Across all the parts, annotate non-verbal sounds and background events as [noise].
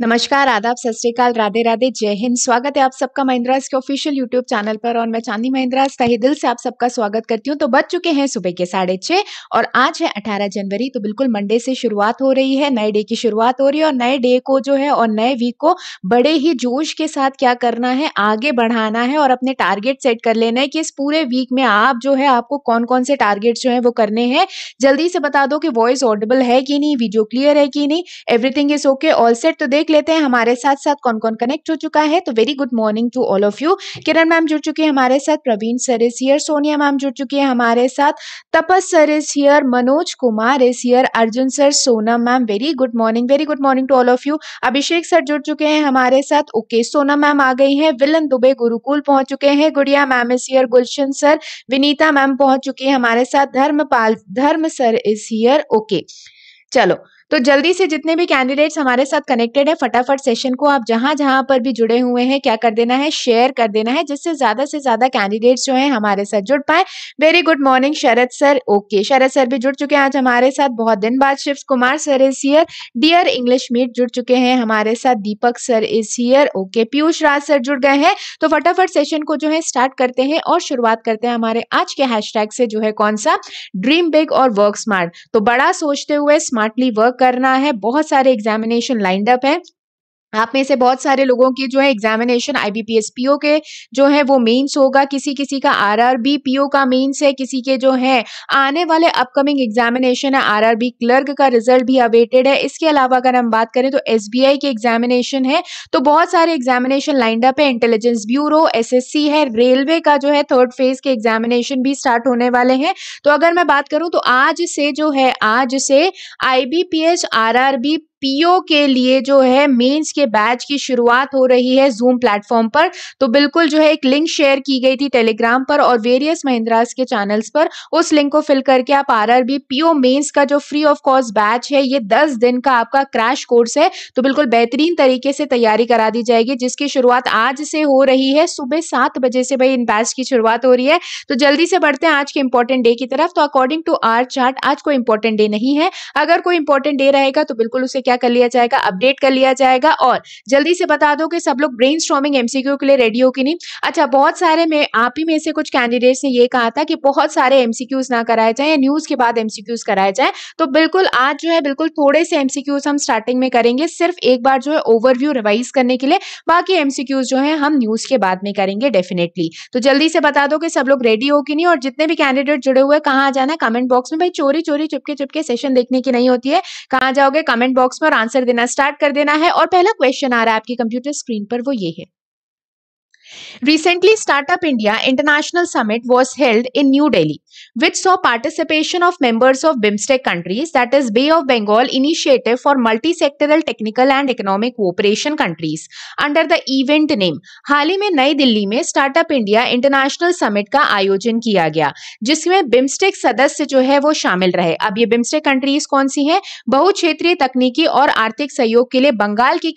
नमस्कार आदाब सत श्रीकाल राधे राधे जय हिंद स्वागत है आप सबका महिंद्रास के ऑफिशियल यूट्यूब चैनल पर और मैं चांदी महिंद्रास तहे दिल से आप सबका स्वागत करती हूँ तो बज चुके हैं सुबह के साढ़े छः और आज है अठारह जनवरी तो बिल्कुल मंडे से शुरुआत हो रही है नए डे की शुरुआत हो रही है और नए डे को जो है और नए वीक को बड़े ही जोश के साथ क्या करना है आगे बढ़ाना है और अपने टारगेट सेट कर लेना है कि इस पूरे वीक में आप जो है आपको कौन कौन से टारगेट जो है वो करने हैं जल्दी से बता दो कि वॉइस ऑडेबल है कि नहीं वीडियो क्लियर है कि नहीं everything is okay all set तो देख देख लेते हैं हमारे साथ साथ कौन कौन कनेक्ट हो चुका है तो very good morning to all of you Kiran ma'am जुड़ चुकी है हमारे साथ Praveen sir is here Sonia ma'am जुड़ चुकी है हमारे साथ Tapas sir is here Manoj Kumar is here Arjun sir Sonam ma'am very good morning very good morning to all of you Abhishek sir जुड़ चुके हैं हमारे साथ ओके सोनम मैम आ गई है विलन दुबे गुरुकुल पहुंच चुके हैं Gudiya ma'am is here Gulshan sir Vinita ma'am पहुंच चुकी है हमारे साथ धर्मपाल धर्म सर इज हियर ओके चलो तो जल्दी से जितने भी कैंडिडेट्स हमारे साथ कनेक्टेड है फटाफट सेशन को आप जहां जहां पर भी जुड़े हुए हैं क्या कर देना है शेयर कर देना है जिससे ज्यादा से ज्यादा कैंडिडेट्स जो है हमारे साथ जुड़ पाए very good morning Sharad sir okay Sharad sir भी जुड़ चुके हैं आज हमारे साथ बहुत दिन बाद Shiv Kumar sir is here dear English meet जुड़ चुके हैं हमारे साथ Deepak sir is here okay Piyush Raj sir जुड़ गए हैं तो फटाफट सेशन को जो है स्टार्ट करते हैं और शुरुआत करते हैं हमारे आज के हैश से जो है कौन सा ड्रीम बिग और वर्क स्मार्ट तो बड़ा सोचते हुए स्मार्टली वर्क करना है बहुत सारे एग्जामिनेशन लाइंड अप है आप में से बहुत सारे लोगों की जो है एग्जामिनेशन आईबीपीएस पीओ के जो है वो मेंस होगा किसी किसी का आरआरबी पीओ का मेंस है किसी के जो है आने वाले अपकमिंग एग्जामिनेशन है आरआरबी क्लर्क का रिजल्ट भी अवेटेड है इसके अलावा अगर हम बात करें तो एस के एग्जामिनेशन है तो बहुत सारे एग्जामिनेशन लाइंड अप है इंटेलिजेंस ब्यूरो एस है रेलवे का जो है थर्ड फेज के एग्जामिनेशन भी स्टार्ट होने वाले हैं तो अगर मैं बात करूँ तो आज से जो है आज से आई बी पीओ के लिए जो है मेंस के बैच की शुरुआत हो रही है जूम प्लेटफॉर्म पर तो बिल्कुल जो है एक लिंक शेयर की गई थी टेलीग्राम पर और वेरियस महिंद्रास के चैनल्स पर उस लिंक को फिल करके आप आर आर पीओ मेन्स का जो फ्री ऑफ कॉस्ट बैच है ये दस दिन का आपका क्रैश कोर्स है तो बिल्कुल बेहतरीन तरीके से तैयारी करा दी जाएगी जिसकी शुरुआत आज से हो रही है सुबह सात बजे से भाई इन बैच की शुरुआत हो रही है तो जल्दी से बढ़ते हैं आज के इंपॉर्टेंट डे की तरफ तो अकॉर्डिंग टू आर चार्ट आज कोई इंपॉर्टेंट डे नहीं है अगर कोई इंपॉर्टेंट डे रहेगा तो बिल्कुल उसे क्या क्या कर लिया जाएगा अपडेट कर लिया जाएगा और जल्दी से बता दो कि सब लोग ब्रेन स्ट्रॉमिंग एमसीक्यू के लिए रेडी हो कि नहीं अच्छा बहुत सारे में आप ही में से कुछ कैंडिडेट्स ने ये कहा था कि बहुत सारे एमसीक्यूज ना कराए जाए या न्यूज के बाद एमसीक्यूज कराए जाए तो बिल्कुल आज जो है बिल्कुल थोड़े से एमसीक्यूज हम स्टार्टिंग में करेंगे सिर्फ एक बार जो है ओवरव्यू रिवाइज करने के लिए बाकी एमसीक्यूज जो है हम न्यूज के बाद में करेंगे डेफिनेटली तो जल्दी से बता दो कि सब लोग रेडी हो कि नहीं और जितने भी कैंडिडेट जुड़े हुए कहाँ जाना है कमेंट बॉक्स में भाई चोरी चोरी चुपके चुपके सेशन देखने की नहीं होती है कहाँ जाओगे कमेंट बॉक्स में आंसर देना स्टार्ट कर देना है और पहला क्वेश्चन आ रहा है आपकी कंप्यूटर स्क्रीन पर वो ये है recently startup India international summit was held in new Delhi which saw participation of members of BIMSTEC countries, that is Bay of Bengal Initiative for Multisectoral Technical and Economic Cooperation Countries, under the event name हाल ही में नई दिल्ली में startup India international summit का आयोजन किया गया जिसमें बिम्स्टेक सदस्य जो है वो शामिल रहे अब ये बिम्स्टेक कंट्रीज कौन सी हैं बहुक्षेत्रीय तकनीकी और आर्थिक सहयोग के लिए बंगाल की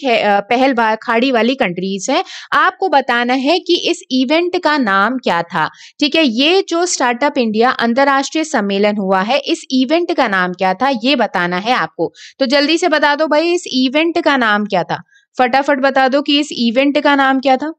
पहल खाड़ी वाली कंट्रीज हैं आपको बताना है कि इस इवेंट का नाम क्या था ठीक है ये जो स्टार्टअप इंडिया अंतर्राष्ट्रीय सम्मेलन हुआ है इस इवेंट का नाम क्या था ये बताना है आपको तो जल्दी से बता दो भाई इस इवेंट का नाम क्या था फटाफट बता दो कि इस इवेंट का नाम क्या था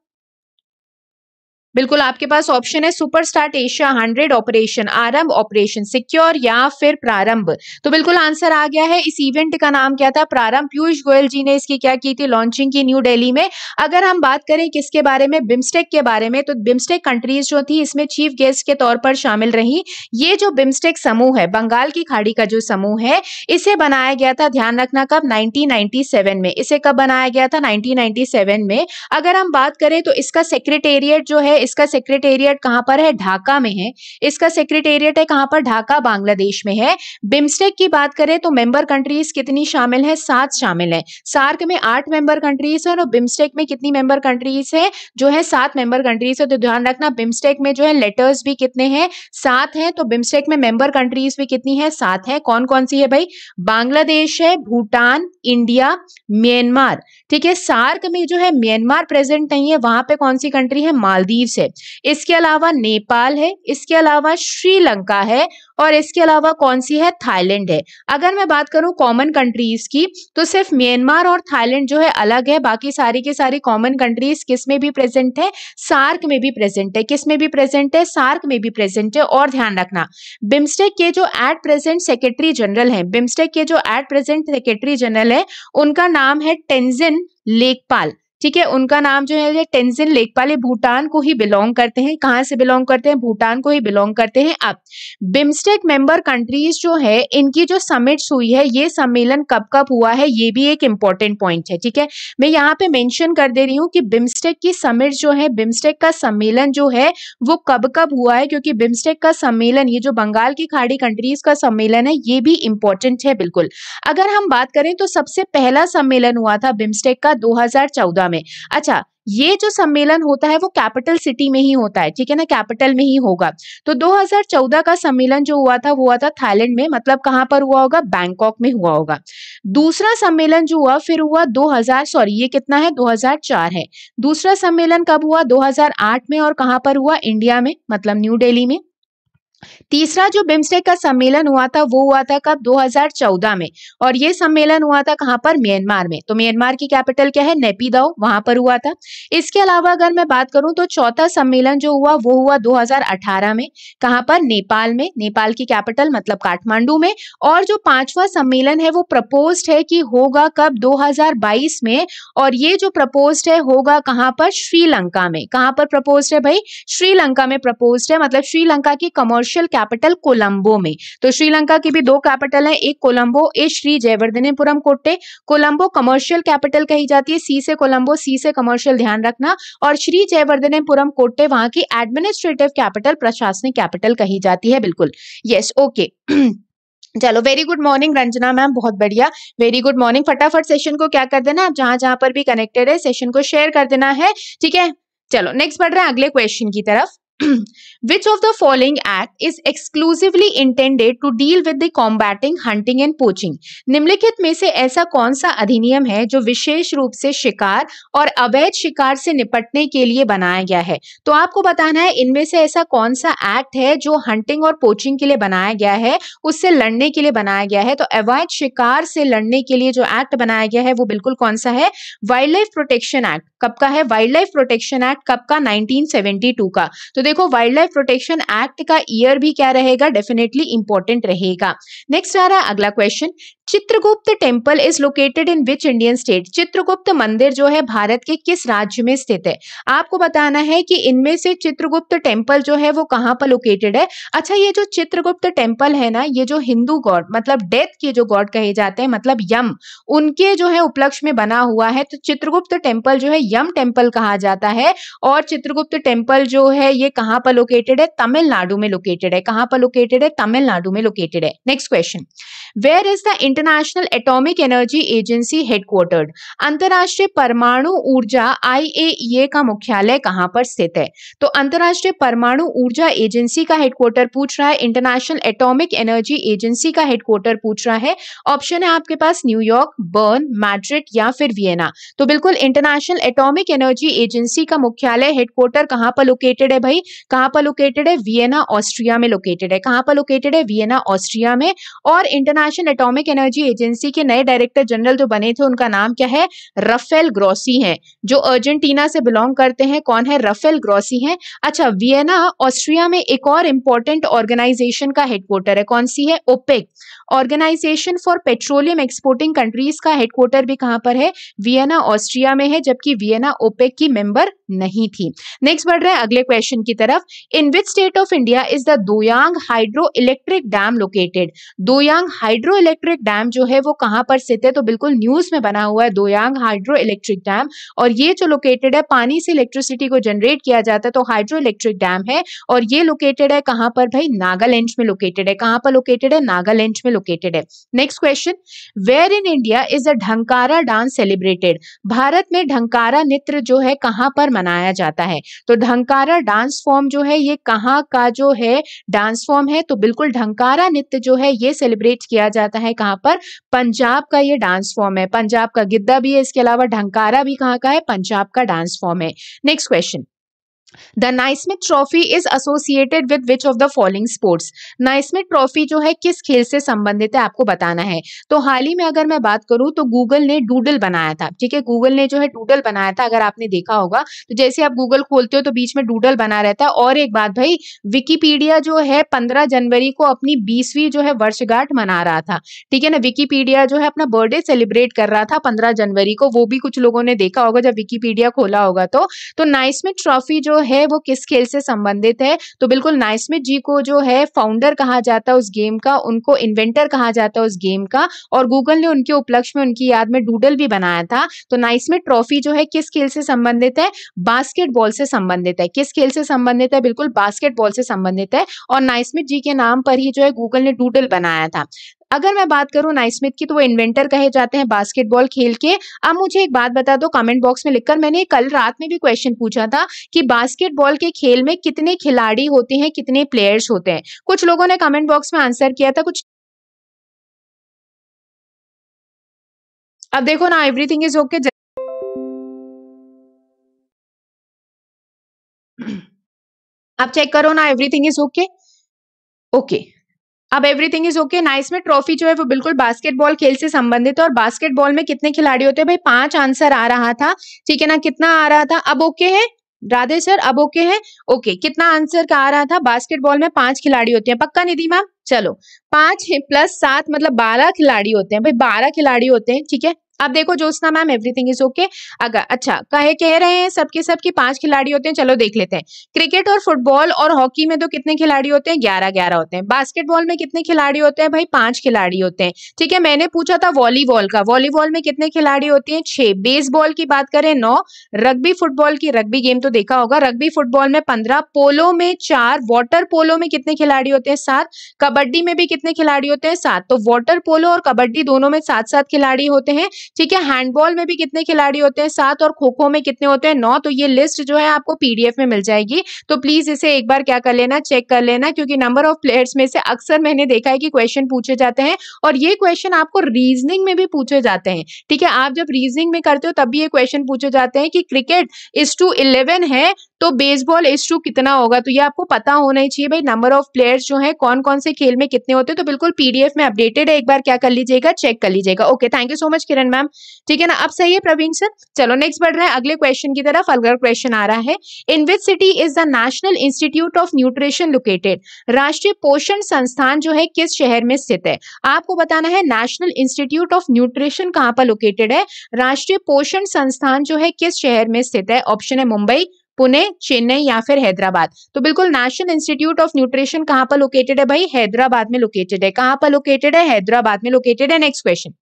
बिल्कुल आपके पास ऑप्शन है super start Asia hundred operation Aarambh operation secure या फिर प्रारंभ तो बिल्कुल आंसर आ गया है इस इवेंट का नाम क्या था प्रारंभ पीयूष गोयल जी ने इसकी क्या की थी लॉन्चिंग की न्यू दिल्ली में अगर हम बात करें किसके बारे में बिम्स्टेक के बारे में तो बिम्स्टेक कंट्रीज जो थी इसमें चीफ गेस्ट के तौर पर शामिल रही ये जो बिम्स्टेक समूह है बंगाल की खाड़ी का जो समूह है इसे बनाया गया था ध्यान रखना कब नाइनटीन में इसे कब बनाया गया था नाइनटीन में अगर हम बात करें तो इसका सेक्रेटेरिएट जो है इसका सेक्रेटेरिएट कहां पर है ढाका में है इसका सेक्रेटेरिएट है कहां पर ढाका बांग्लादेश में है बिम्स्टेक की बात करें तो मेंबर कंट्रीज कितनी शामिल है सात शामिल है सार्क में आठ मेंबर कंट्रीज है और बिम्स्टेक में कितनी मेंबर कंट्रीज है जो है सात मेंबर कंट्रीज है तो ध्यान रखना बिम्स्टेक में जो है लेटर्स भी कितने हैं सात है तो बिम्स्टेक में मेंबर कंट्रीज भी कितनी है सात है कौन कौन सी है भाई बांग्लादेश है भूटान इंडिया म्यांमार ठीक है सार्क में जो है म्यांमार प्रेजेंट नहीं है वहां पे कौन सी कंट्री है मालदीव्स है इसके अलावा नेपाल है इसके अलावा श्रीलंका है और इसके अलावा कौन सी है थाईलैंड है अगर मैं बात करूं कॉमन कंट्रीज की तो सिर्फ म्यांमार और थाईलैंड जो है अलग है बाकी सारी के सारी कॉमन कंट्रीज किस में भी प्रेजेंट है सार्क में भी प्रेजेंट है किस में भी प्रेजेंट है सार्क में भी प्रेजेंट है और ध्यान रखना बिम्स्टेक के जो एट प्रेजेंट सेक्रेटरी जनरल है बिम्स्टेक के जो एट प्रेजेंट सेक्रेटरी जनरल है उनका नाम है टेंजिन लेखपाल ठीक है उनका नाम जो है टेंजिन लेखपाले भूटान को ही बिलोंग करते हैं कहाँ से बिलोंग करते हैं भूटान को ही बिलोंग करते हैं अब बिम्स्टेक मेंबर कंट्रीज जो है इनकी जो समिट्स हुई है ये सम्मेलन कब कब हुआ है ये भी एक इंपॉर्टेंट पॉइंट है ठीक है मैं यहाँ पे मेंशन कर दे रही हूँ कि बिम्स्टेक की समिट जो है बिम्स्टेक का सम्मेलन जो है वो कब कब हुआ है क्योंकि बिम्स्टेक का सम्मेलन ये जो बंगाल की खाड़ी कंट्रीज का सम्मेलन है ये भी इंपॉर्टेंट है बिल्कुल अगर हम बात करें तो सबसे पहला सम्मेलन हुआ था बिम्स्टेक का दो गोवा में अच्छा ये जो सम्मेलन होता है वो कैपिटल सिटी में ही होता है ठीक है ना कैपिटल में ही होगा तो 2014 का सम्मेलन जो हुआ था वो हुआ था थाईलैंड में मतलब कहां पर हुआ होगा बैंकॉक में हुआ होगा दूसरा सम्मेलन जो हुआ फिर हुआ 2000 सॉरी ये कितना है 2004 है दूसरा सम्मेलन कब हुआ 2008 में और कहां पर हुआ इंडिया में मतलब न्यू डेली में तीसरा जो बिम्स्टेक का सम्मेलन हुआ था वो हुआ था कब 2014 में और ये सम्मेलन हुआ था कहाँ पर म्यांमार में तो म्यांमार की कैपिटल क्या है नेपीदाओ वहां पर हुआ था इसके अलावा अगर मैं बात करूं तो चौथा सम्मेलन जो हुआ वो हुआ 2018 में कहाँ पर नेपाल में नेपाल की कैपिटल मतलब काठमांडू में और जो पांचवा सम्मेलन है वो प्रपोज है कि होगा कब दो में और ये जो प्रपोज है होगा कहाँ पर श्रीलंका में कहाँ पर प्रपोज है भाई श्रीलंका में प्रपोज है मतलब श्रीलंका की कमर्शियल कमर्शियल कैपिटल कोलंबो में तो श्रीलंका की भी दो कैपिटल है एक कोलंबो ए श्री जयवर्धनेपुरम कोटे कोलंबो कमर्शियल कैपिटल कही जाती है सी से कोलंबो सी से कमर्शियल ध्यान रखना और श्री जयवर्धनेपुरम कोटे वहां की एडमिनिस्ट्रेटिव कैपिटल प्रशासनिक कैपिटल कही जाती है बिल्कुल यस ओके [clears throat] चलो very good morning Ranjana ma'am बहुत बढ़िया वेरी गुड मॉर्निंग फटाफट सेशन को क्या कर देना आप जहां जहां पर भी कनेक्टेड है सेशन को शेयर कर देना है ठीक है चलो नेक्स्ट बढ़ रहे हैं अगले क्वेश्चन की तरफ [clears throat] Which of the following act is exclusively intended to deal with the combating hunting and poaching? निम्नलिखित में से ऐसा कौन सा अधिनियम है जो विशेष रूप से शिकार और अवैध शिकार से निपटने के लिए बनाया गया है तो आपको बताना है इनमें से ऐसा कौन सा एक्ट है जो हंटिंग और पोचिंग के लिए बनाया गया है उससे लड़ने के लिए बनाया गया है तो अवैध शिकार से लड़ने के लिए जो एक्ट बनाया गया है वो बिल्कुल कौन सा है वाइल्ड लाइफ प्रोटेक्शन एक्ट कब का है वाइल्ड लाइफ प्रोटेक्शन एक्ट कब का 1972 का तो देखो वाइल्ड लाइफ प्रोटेक्शन एक्ट का ईयर भी क्या रहेगा डेफिनेटली इंपॉर्टेंट रहेगा नेक्स्ट आ रहा है अगला question Chitragupta temple is located in which Indian state Chitragupta मंदिर जो है भारत के किस राज्य में स्थित है आपको बताना है कि इनमें से चित्रगुप्त टेम्पल जो है वो कहाँ पर लोकेटेड है अच्छा ये जो चित्रगुप्त टेम्पल है ना ये जो हिंदू गॉड मतलब डेथ के जो गॉड कहे जाते हैं मतलब यम उनके जो है उपलक्ष्य में बना हुआ है तो चित्रगुप्त टेम्पल जो है यम टेम्पल कहा जाता है और चित्रगुप्त टेम्पल जो है ये कहाँ पर लोकेटेड है तमिलनाडु में लोकेटेड है कहाँ पर लोकेटेड है तमिलनाडु में लोकेटेड है next question where is the international atomic energy agency headquartered अंतर्राष्ट्रीय परमाणु ऊर्जा आईएईए e का मुख्यालय कहाँ पर स्थित है तो अंतर्राष्ट्रीय परमाणु ऊर्जा एजेंसी का हेडक्वार्टर पूछ रहा है इंटरनेशनल एटॉमिक एनर्जी एजेंसी का हेडक्वार्टर पूछ रहा है ऑप्शन है आपके पास न्यूयॉर्क बर्न मैड्रिड या फिर वियना तो बिल्कुल इंटरनेशनल एटॉमिक एनर्जी एजेंसी का मुख्यालय हेडक्वार्टर कहाँ पर लोकेटेड है भाई कहाँ पर लोकेटेड है वियना ऑस्ट्रिया में लोकेटेड है कहाँ पर लोकेटेड है वियना ऑस्ट्रिया में और international atomic energy energy agency के नए डायरेक्टर जनरल जो बने थे उनका नाम क्या है रफेल ग्रोसी हैं जो अर्जेंटीना से बिलोंग करते हैं कौन है रफेल ग्रोसी हैं अच्छा वियना ऑस्ट्रिया में एक और इंपॉर्टेंट ऑर्गेनाइजेशन का हेडक्वार्टर है कौन सी है OPEC organisation for petroleum exporting countries का हेडक्वार्टर भी कहां पर है वियना ऑस्ट्रिया में है जबकि वियना ओपेक की मेंबर नहीं थी नेक्स्ट बढ़ रहे हैं अगले क्वेश्चन की तरफ in which state of India is the Doyang hydro electric dam located Doyang hydro electric dam dam जो है वो कहाँ पर स्थित है तो बिल्कुल न्यूज में बना हुआ है दोयांग हाइड्रो इलेक्ट्रिक डैम और ये जो लोकेटेड है पानी से इलेक्ट्रिसिटी को जनरेट किया जाता है तो हाइड्रो इलेक्ट्रिक डैम है और ये लोकेटेड है कहाँ पर भाई नागालैंड में लोकेटेड है कहाँ पर लोकेटेड है नागालैंड में लोकेटेड है next question where in India is a Dhankara dance celebrated Bharat में ढंकारा नृत्य जो है कहाँ पर मनाया जाता है तो ढंकारा डांस फॉर्म जो है ये कहाँ का जो है डांस फॉर्म है तो बिल्कुल ढंकारा नृत्य जो है ये सेलिब्रेट किया जाता है कहाँ पर पंजाब का ये डांस फॉर्म है पंजाब का गिद्दा भी है इसके अलावा ढंकारा भी कहाँ का है पंजाब का डांस फॉर्म है next question the Naismith trophy is associated with which of the following sports Naismith trophy जो है किस खेल से संबंधित है आपको बताना है तो हाल ही में अगर मैं बात करूं तो गूगल ने डूडल बनाया था ठीक है गूगल ने जो है डूडल बनाया था अगर आपने देखा होगा तो जैसे आप गूगल खोलते हो तो बीच में डूडल बना रहता है और एक बात भाई विकीपीडिया जो है पंद्रह जनवरी को अपनी बीसवीं जो है वर्षगांठ मना रहा था ठीक है ना विकीपीडिया जो है अपना बर्थडे सेलिब्रेट कर रहा था पंद्रह जनवरी को वो भी कुछ लोगों ने देखा होगा जब विकीपीडिया खोला होगा तो, तो ट्रॉफी जो है वो किस खेल से संबंधित है तो बिल्कुल नाइसमिथ जी को जो है फाउंडर कहा जाता है उस गेम का उनको इन्वेंटर कहा जाता है उस गेम का और गूगल ने उनके उपलक्ष्य में उनकी याद में डूडल भी बनाया था तो नाइसमिथ ट्रॉफी जो है किस खेल से संबंधित है बास्केटबॉल से संबंधित है किस खेल से संबंधित है बिल्कुल बास्केटबॉल से संबंधित है और नाइसमिथ जी के नाम पर ही जो है गूगल ने डूडल बनाया था अगर मैं बात करूं नाइस्मिथ की तो वो इन्वेंटर कहे जाते हैं बास्केटबॉल खेल के अब मुझे एक बात बता दो कमेंट बॉक्स में लिखकर मैंने कल रात में भी क्वेश्चन पूछा था कि बास्केटबॉल के खेल में कितने खिलाड़ी होते हैं कितने प्लेयर्स होते हैं कुछ लोगों ने कमेंट बॉक्स में आंसर किया था कुछ अब देखो ना एवरीथिंग इज ओके आप चेक करो ना एवरीथिंग इज ओके ओके अब everything is okay Naismith trophy जो है वो बिल्कुल बास्केटबॉल खेल से संबंधित है और बास्केटबॉल में कितने खिलाड़ी होते हैं भाई पांच आंसर आ रहा था ठीक है ना कितना आ रहा था अब ओके है राधे सर अब ओके है ओके कितना आंसर का आ रहा था बास्केटबॉल में पांच खिलाड़ी होते हैं पक्का निधि मैम चलो पांच प्लस सात मतलब बारह खिलाड़ी होते हैं भाई बारह खिलाड़ी होते हैं ठीक है अब देखो Jyotna ma'am everything is okay अगर अच्छा कहे कह रहे हैं सबके सब पांच खिलाड़ी होते हैं चलो देख लेते हैं क्रिकेट और फुटबॉल और हॉकी में तो कितने खिलाड़ी होते हैं ग्यारह ग्यारह होते हैं बास्केटबॉल में कितने खिलाड़ी होते हैं भाई पांच खिलाड़ी होते हैं ठीक है मैंने पूछा था वॉलीबॉल का वॉलीबॉल में कितने खिलाड़ी होते हैं छह बेसबॉल की बात करें नौ रग्बी फुटबॉल की रग्बी गेम तो देखा होगा रग्बी फुटबॉल में पंद्रह पोलो में चार वॉटर पोलो में कितने खिलाड़ी होते हैं सात कबड्डी में भी कितने खिलाड़ी होते हैं सात तो वॉटर पोलो और कबड्डी दोनों में सात सात खिलाड़ी होते हैं ठीक है हैंडबॉल में भी कितने खिलाड़ी होते हैं सात और खो खो में कितने होते हैं नौ तो ये लिस्ट जो है आपको पीडीएफ में मिल जाएगी तो प्लीज इसे एक बार क्या कर लेना चेक कर लेना क्योंकि नंबर ऑफ प्लेयर्स में से अक्सर मैंने देखा है कि क्वेश्चन पूछे जाते हैं और ये क्वेश्चन आपको रीजनिंग में भी पूछे जाते हैं ठीक है आप जब रीजनिंग में करते हो तब भी ये क्वेश्चन पूछे जाते हैं कि क्रिकेट इज टू इलेवन है तो बेसबॉल एज टू कितना होगा तो ये आपको पता होना ही चाहिए भाई नंबर ऑफ प्लेयर्स जो है कौन कौन से खेल में कितने होते हैं तो बिल्कुल पीडीएफ में अपडेटेड है एक बार क्या कर लीजिएगा चेक कर लीजिएगा okay thank you so much Kiran ma'am ठीक है ना अब सही है प्रवीण सर चलो नेक्स्ट बढ़ रहे हैं अगले क्वेश्चन की तरफ अलग क्वेश्चन आ रहा है in which city is the national institute of nutrition located राष्ट्रीय पोषण संस्थान जो है किस शहर में स्थित है आपको बताना है नेशनल इंस्टीट्यूट ऑफ न्यूट्रिशन कहाँ पर लोकेटेड है राष्ट्रीय पोषण संस्थान जो है किस शहर में स्थित है ऑप्शन है मुंबई पुणे चेन्नई या फिर हैदराबाद तो बिल्कुल नेशनल इंस्टीट्यूट ऑफ न्यूट्रिशन कहां पर लोकेटेड है भाई हैदराबाद में लोकेटेड है कहां पर लोकेटेड है हैदराबाद में लोकेटेड है next question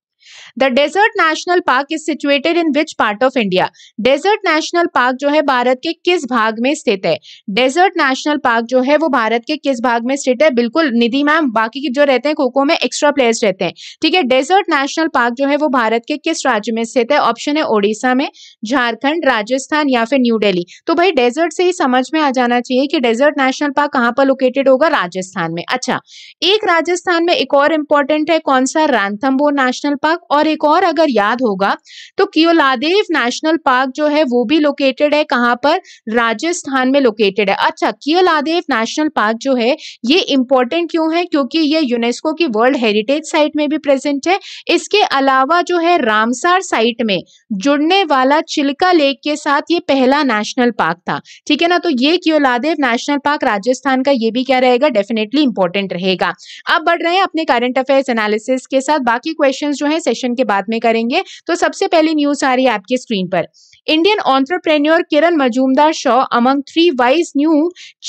the desert national park is situated in which part of India desert national park जो है भारत के किस भाग में स्थित है डेजर्ट नेशनल पार्क जो है वो भारत के किस भाग में स्थित है बिल्कुल निधि मैम बाकी के जो रहते हैं कोको में एक्स्ट्रा प्लेस रहते हैं ठीक है डेजर्ट नेशनल पार्क जो है वो भारत के किस राज्य में स्थित है ऑप्शन है ओडिशा में झारखंड राजस्थान या फिर न्यू डेली तो भाई डेजर्ट से ही समझ में आ जाना चाहिए कि डेजर्ट नेशनल पार्क कहाँ पर लोकेटेड होगा राजस्थान में अच्छा एक राजस्थान में एक और इंपॉर्टेंट है कौन सा रानथम्बोर नेशनल पार्क और एक और अगर याद होगा तो कियोलादेव नेशनल पार्क जो है वो भी लोकेटेड है कहाँ पर राजस्थान में लोकेटेड है अच्छा कियोलादेव नेशनल पार्क जो है ये इंपॉर्टेंट क्यों है क्योंकि ये यूनेस्को की वर्ल्ड हेरिटेज साइट में भी प्रेजेंट है इसके अलावा जो है रामसार साइट में जुड़ने वाला चिल्का लेक के साथ ये पहला नेशनल पार्क था ठीक है ना तो ये कियोलादेव नेशनल पार्क राजस्थान का ये भी क्या रहेगा डेफिनेटली इंपॉर्टेंट रहेगा अब बढ़ रहे हैं अपने करंट अफेयर्स एनालिसिस के साथ बाकी क्वेश्चंस जो है सेशन के बाद में करेंगे तो सबसे पहली न्यूज आ रही है आपके स्क्रीन पर Indian entrepreneur Kiran Mazumdar Shaw among three vice new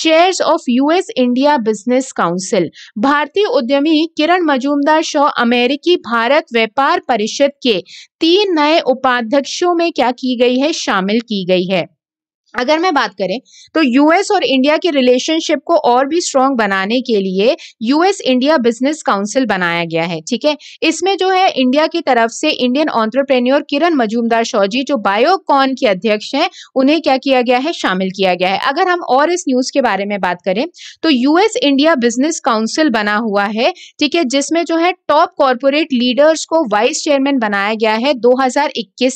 chairs of US India business council भारतीय उद्यमी किरण मजूमदार शॉ अमेरिकी भारत व्यापार परिषद के तीन नए उपाध्यक्षों में क्या की गई है शामिल की गई है अगर मैं बात करें तो यूएस और इंडिया के रिलेशनशिप को और भी स्ट्रांग बनाने के लिए यूएस इंडिया बिजनेस काउंसिल बनाया गया है ठीक है इसमें जो है इंडिया की तरफ से इंडियन ऑन्टरप्रेन्योर किरण मजूमदार शौजी जो बायोकॉन के अध्यक्ष हैं उन्हें क्या किया गया है शामिल किया गया है अगर हम और इस न्यूज के बारे में बात करें तो यूएस इंडिया बिजनेस काउंसिल बना हुआ है ठीक है जिसमें जो है टॉप कॉरपोरेट लीडर्स को वाइस चेयरमैन बनाया गया है दो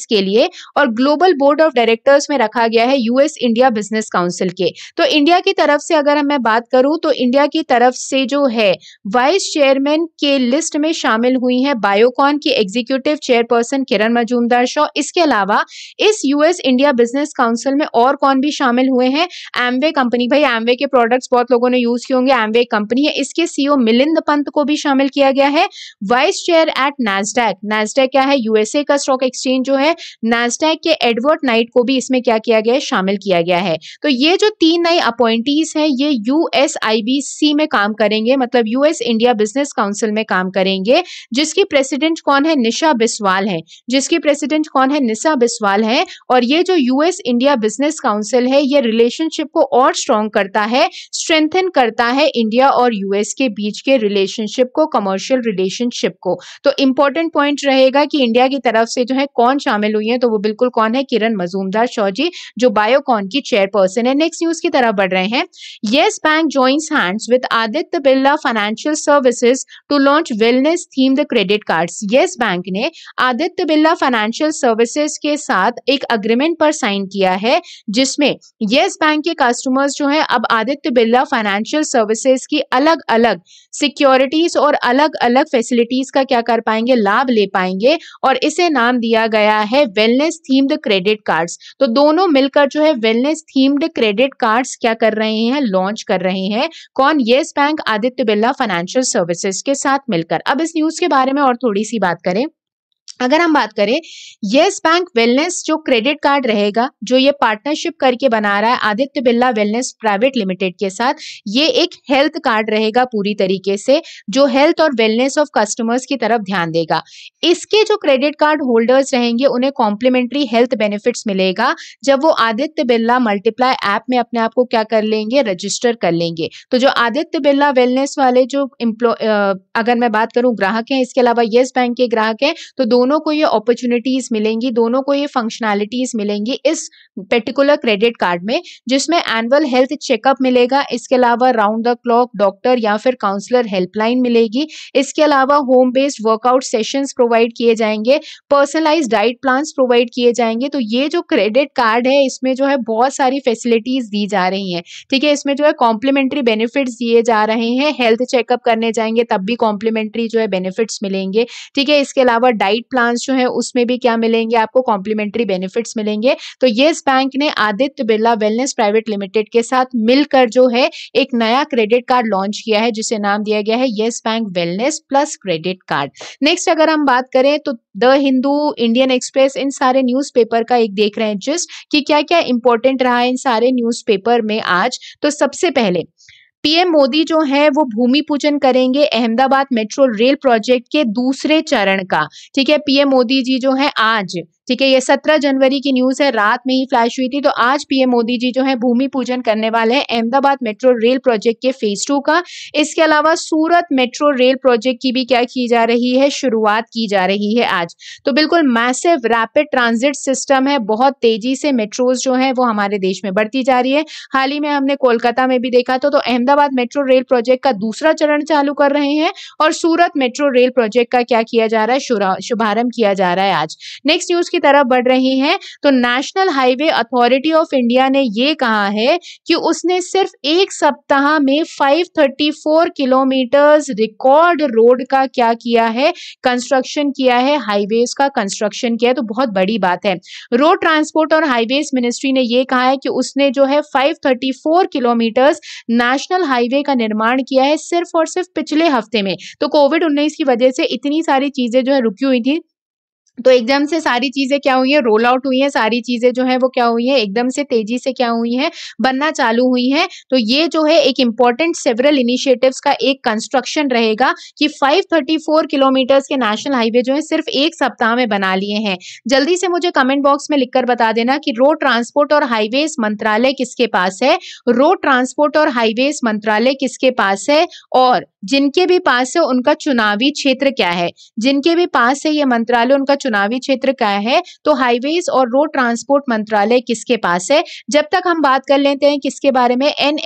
के लिए और ग्लोबल बोर्ड ऑफ डायरेक्टर्स में रखा गया है यूएस इस इंडिया बिजनेस काउंसिल के तो इंडिया की तरफ से अगर मैं बात करूं तो इंडिया की तरफ से जो है वाइस चेयरमैन के लिस्ट में शामिल हुई है बायोकॉन की एग्जीक्यूटिव चेयरपर्सन किरण मजूमदार शॉ इसके अलावा इस यूएस इंडिया बिजनेस काउंसिल में और कौन भी शामिल हुए हैं एमवे कंपनी भाई एमवे के प्रोडक्ट्स बहुत लोगों ने यूज किए होंगे एमवे कंपनी है इसके सीओ e मिलिंद पंत को भी शामिल किया गया है vice chair at Nasdaq Nasdaq क्या है यूएसए का स्टॉक एक्सचेंज जो है नैसडेक के एडवर्ट नाइट को भी इसमें क्या किया गया है शामिल किया गया है तो ये जो तीन नए अपॉइंटीज हैं ये यूएसआईबीसी में काम करेंगे मतलब यूएस इंडिया बिजनेस काउंसिल में काम करेंगे जिसकी प्रेसिडेंट कौन है निशा बिस्वाल है जिसकी प्रेसिडेंट कौन है निशा बिस्वाल है और ये जो यूएस इंडिया बिजनेस काउंसिल है ये रिलेशनशिप को और स्ट्रॉन्ग करता है स्ट्रेंथन करता है इंडिया और यूएस के बीच के रिलेशनशिप को कमर्शियल रिलेशनशिप को तो इंपॉर्टेंट पॉइंट रहेगा कि इंडिया की तरफ से जो है कौन शामिल हुई है तो वो बिल्कुल कौन है किरण मजूमदार शौजी जो बायो कौन की चेयरपर्सन है नेक्स्ट न्यूज की तरफ बढ़ रहे हैं Yes Bank joins hands with Aditya Birla financial services to launch wellness theme the credit card Yes Bank ने आदित्य बिरला फाइनेंशियल सर्विसेज के साथ एक अग्रीमेंट पर साइन किया है जिसमें येस बैंक के कस्टमर्स जो है अब आदित्य बिरला फाइनेंशियल सर्विसेज की अलग अलग सिक्योरिटीज और अलग अलग फैसिलिटीज का क्या कर पाएंगे लाभ ले पाएंगे और इसे नाम दिया गया है वेलनेस थीम्ड क्रेडिट कार्ड्स तो दोनों मिलकर जो है है वेलनेस थीम्ड क्रेडिट कार्ड्स क्या कर रहे हैं लॉन्च कर रहे हैं कौन Yes Bank Aditya Birla financial services के साथ मिलकर अब इस न्यूज के बारे में और थोड़ी सी बात करें अगर हम बात करें येस बैंक वेलनेस जो क्रेडिट कार्ड रहेगा जो ये पार्टनरशिप करके बना रहा है Aditya Birla wellness private limited के साथ ये एक हेल्थ कार्ड रहेगा पूरी तरीके से जो हेल्थ और वेलनेस ऑफ कस्टमर्स की तरफ ध्यान देगा इसके जो क्रेडिट कार्ड होल्डर्स रहेंगे उन्हें कॉम्प्लीमेंट्री हेल्थ बेनिफिट्स मिलेगा जब वो आदित्य बिरला मल्टीप्लाई ऐप में अपने आप को क्या कर लेंगे रजिस्टर कर लेंगे तो जो आदित्य बिरला वेलनेस वाले जो अगर मैं बात करूँ ग्राहक हैं इसके अलावा येस बैंक के ग्राहक हैं तो दोनों दोनों को ये अपॉर्चुनिटीज मिलेंगी दोनों को ये फंक्शनैलिटीज मिलेंगी इस पर्टिकुलर क्रेडिट कार्ड में जिसमें एनुअल हेल्थ चेकअप मिलेगा इसके अलावा राउंड द क्लॉक डॉक्टर या फिर काउंसलर हेल्पलाइन मिलेगी इसके अलावा home based workout sessions provide किए जाएंगे पर्सनलाइज डाइट प्लान्स प्रोवाइड किए जाएंगे तो ये जो क्रेडिट कार्ड है इसमें जो है बहुत सारी फैसिलिटीज दी जा रही हैं ठीक है इसमें जो है कॉम्प्लीमेंट्री बेनिफिट्स दिए जा रहे हैं हेल्थ चेकअप करने जाएंगे तब भी कॉम्प्लीमेंट्री जो है बेनिफिट्स मिलेंगे ठीक है इसके अलावा डाइट प्लान प्लान्स जो है उसमें भी क्या मिलेंगे आपको कॉम्प्लीमेंट्री बेनिफिट्स मिलेंगे तो ये बैंक ने Aditya Birla wellness private limited के साथ मिलकर जो है एक नया क्रेडिट कार्ड लॉन्च किया है जिसे नाम दिया गया है Yes Bank wellness plus credit card next अगर हम बात करें तो द हिंदू इंडियन एक्सप्रेस इन सारे न्यूज़पेपर का एक देख रहे हैं जिस कि क्या क्या इंपॉर्टेंट रहा है इन सारे न्यूज़पेपर में आज तो सबसे पहले पीएम मोदी जो है वो भूमि पूजन करेंगे अहमदाबाद मेट्रो रेल प्रोजेक्ट के दूसरे चरण का ठीक है पीएम मोदी जी जो है आज ठीक है ये सत्रह जनवरी की न्यूज है रात में ही फ्लैश हुई थी तो आज पीएम मोदी जी जो है भूमि पूजन करने वाले हैं अहमदाबाद मेट्रो रेल प्रोजेक्ट के फेज टू का इसके अलावा सूरत मेट्रो रेल प्रोजेक्ट की भी क्या की जा रही है शुरुआत की जा रही है आज तो बिल्कुल मैसिव रैपिड ट्रांजिट सिस्टम है बहुत तेजी से मेट्रोज जो है वो हमारे देश में बढ़ती जा रही है हाल ही में हमने कोलकाता में भी देखा था तो अहमदाबाद मेट्रो रेल प्रोजेक्ट का दूसरा चरण चालू कर रहे हैं और सूरत मेट्रो रेल प्रोजेक्ट का क्या किया जा रहा है शुभारंभ किया जा रहा है आज नेक्स्ट न्यूज की तरफ बढ़ रही हैं तो national highway authority of India ने ये कहा है कि उसने सिर्फ एक सप्ताह में 534 किलोमीटर रिकॉर्ड रोड का क्या किया है कंस्ट्रक्शन किया है हाईवेज का कंस्ट्रक्शन किया है तो बहुत बड़ी बात है रोड ट्रांसपोर्ट और हाईवेज मिनिस्ट्री ने यह कहा है कि उसने जो है 534 किलोमीटर नेशनल हाईवे का निर्माण किया है सिर्फ और सिर्फ पिछले हफ्ते में तो कोविड उन्नीस की वजह से इतनी सारी चीजें जो है रुकी हुई थी तो एकदम से सारी चीज़ें क्या हुई है रोल आउट हुई है सारी चीज़ें जो है वो क्या हुई है एकदम से तेजी से क्या हुई है बनना चालू हुई है तो ये जो है एक इम्पॉर्टेंट सेवरल इनिशिएटिव का एक कंस्ट्रक्शन रहेगा कि 534 किलोमीटर्स के नेशनल हाईवे जो है सिर्फ एक सप्ताह में बना लिए हैं जल्दी से मुझे कमेंट बॉक्स में लिखकर बता देना की रोड ट्रांसपोर्ट और हाईवेज मंत्रालय किसके पास है रोड ट्रांसपोर्ट और हाईवेज मंत्रालय किसके पास है और जिनके भी पास है उनका चुनावी क्षेत्र क्या है जिनके भी पास है ये मंत्रालय उनका चुनावी क्षेत्र का है तो हाईवेज और रोड ट्रांसपोर्ट मंत्रालय किसके पास है जब तक हम बात कर लेते हैं किसके बारे में एन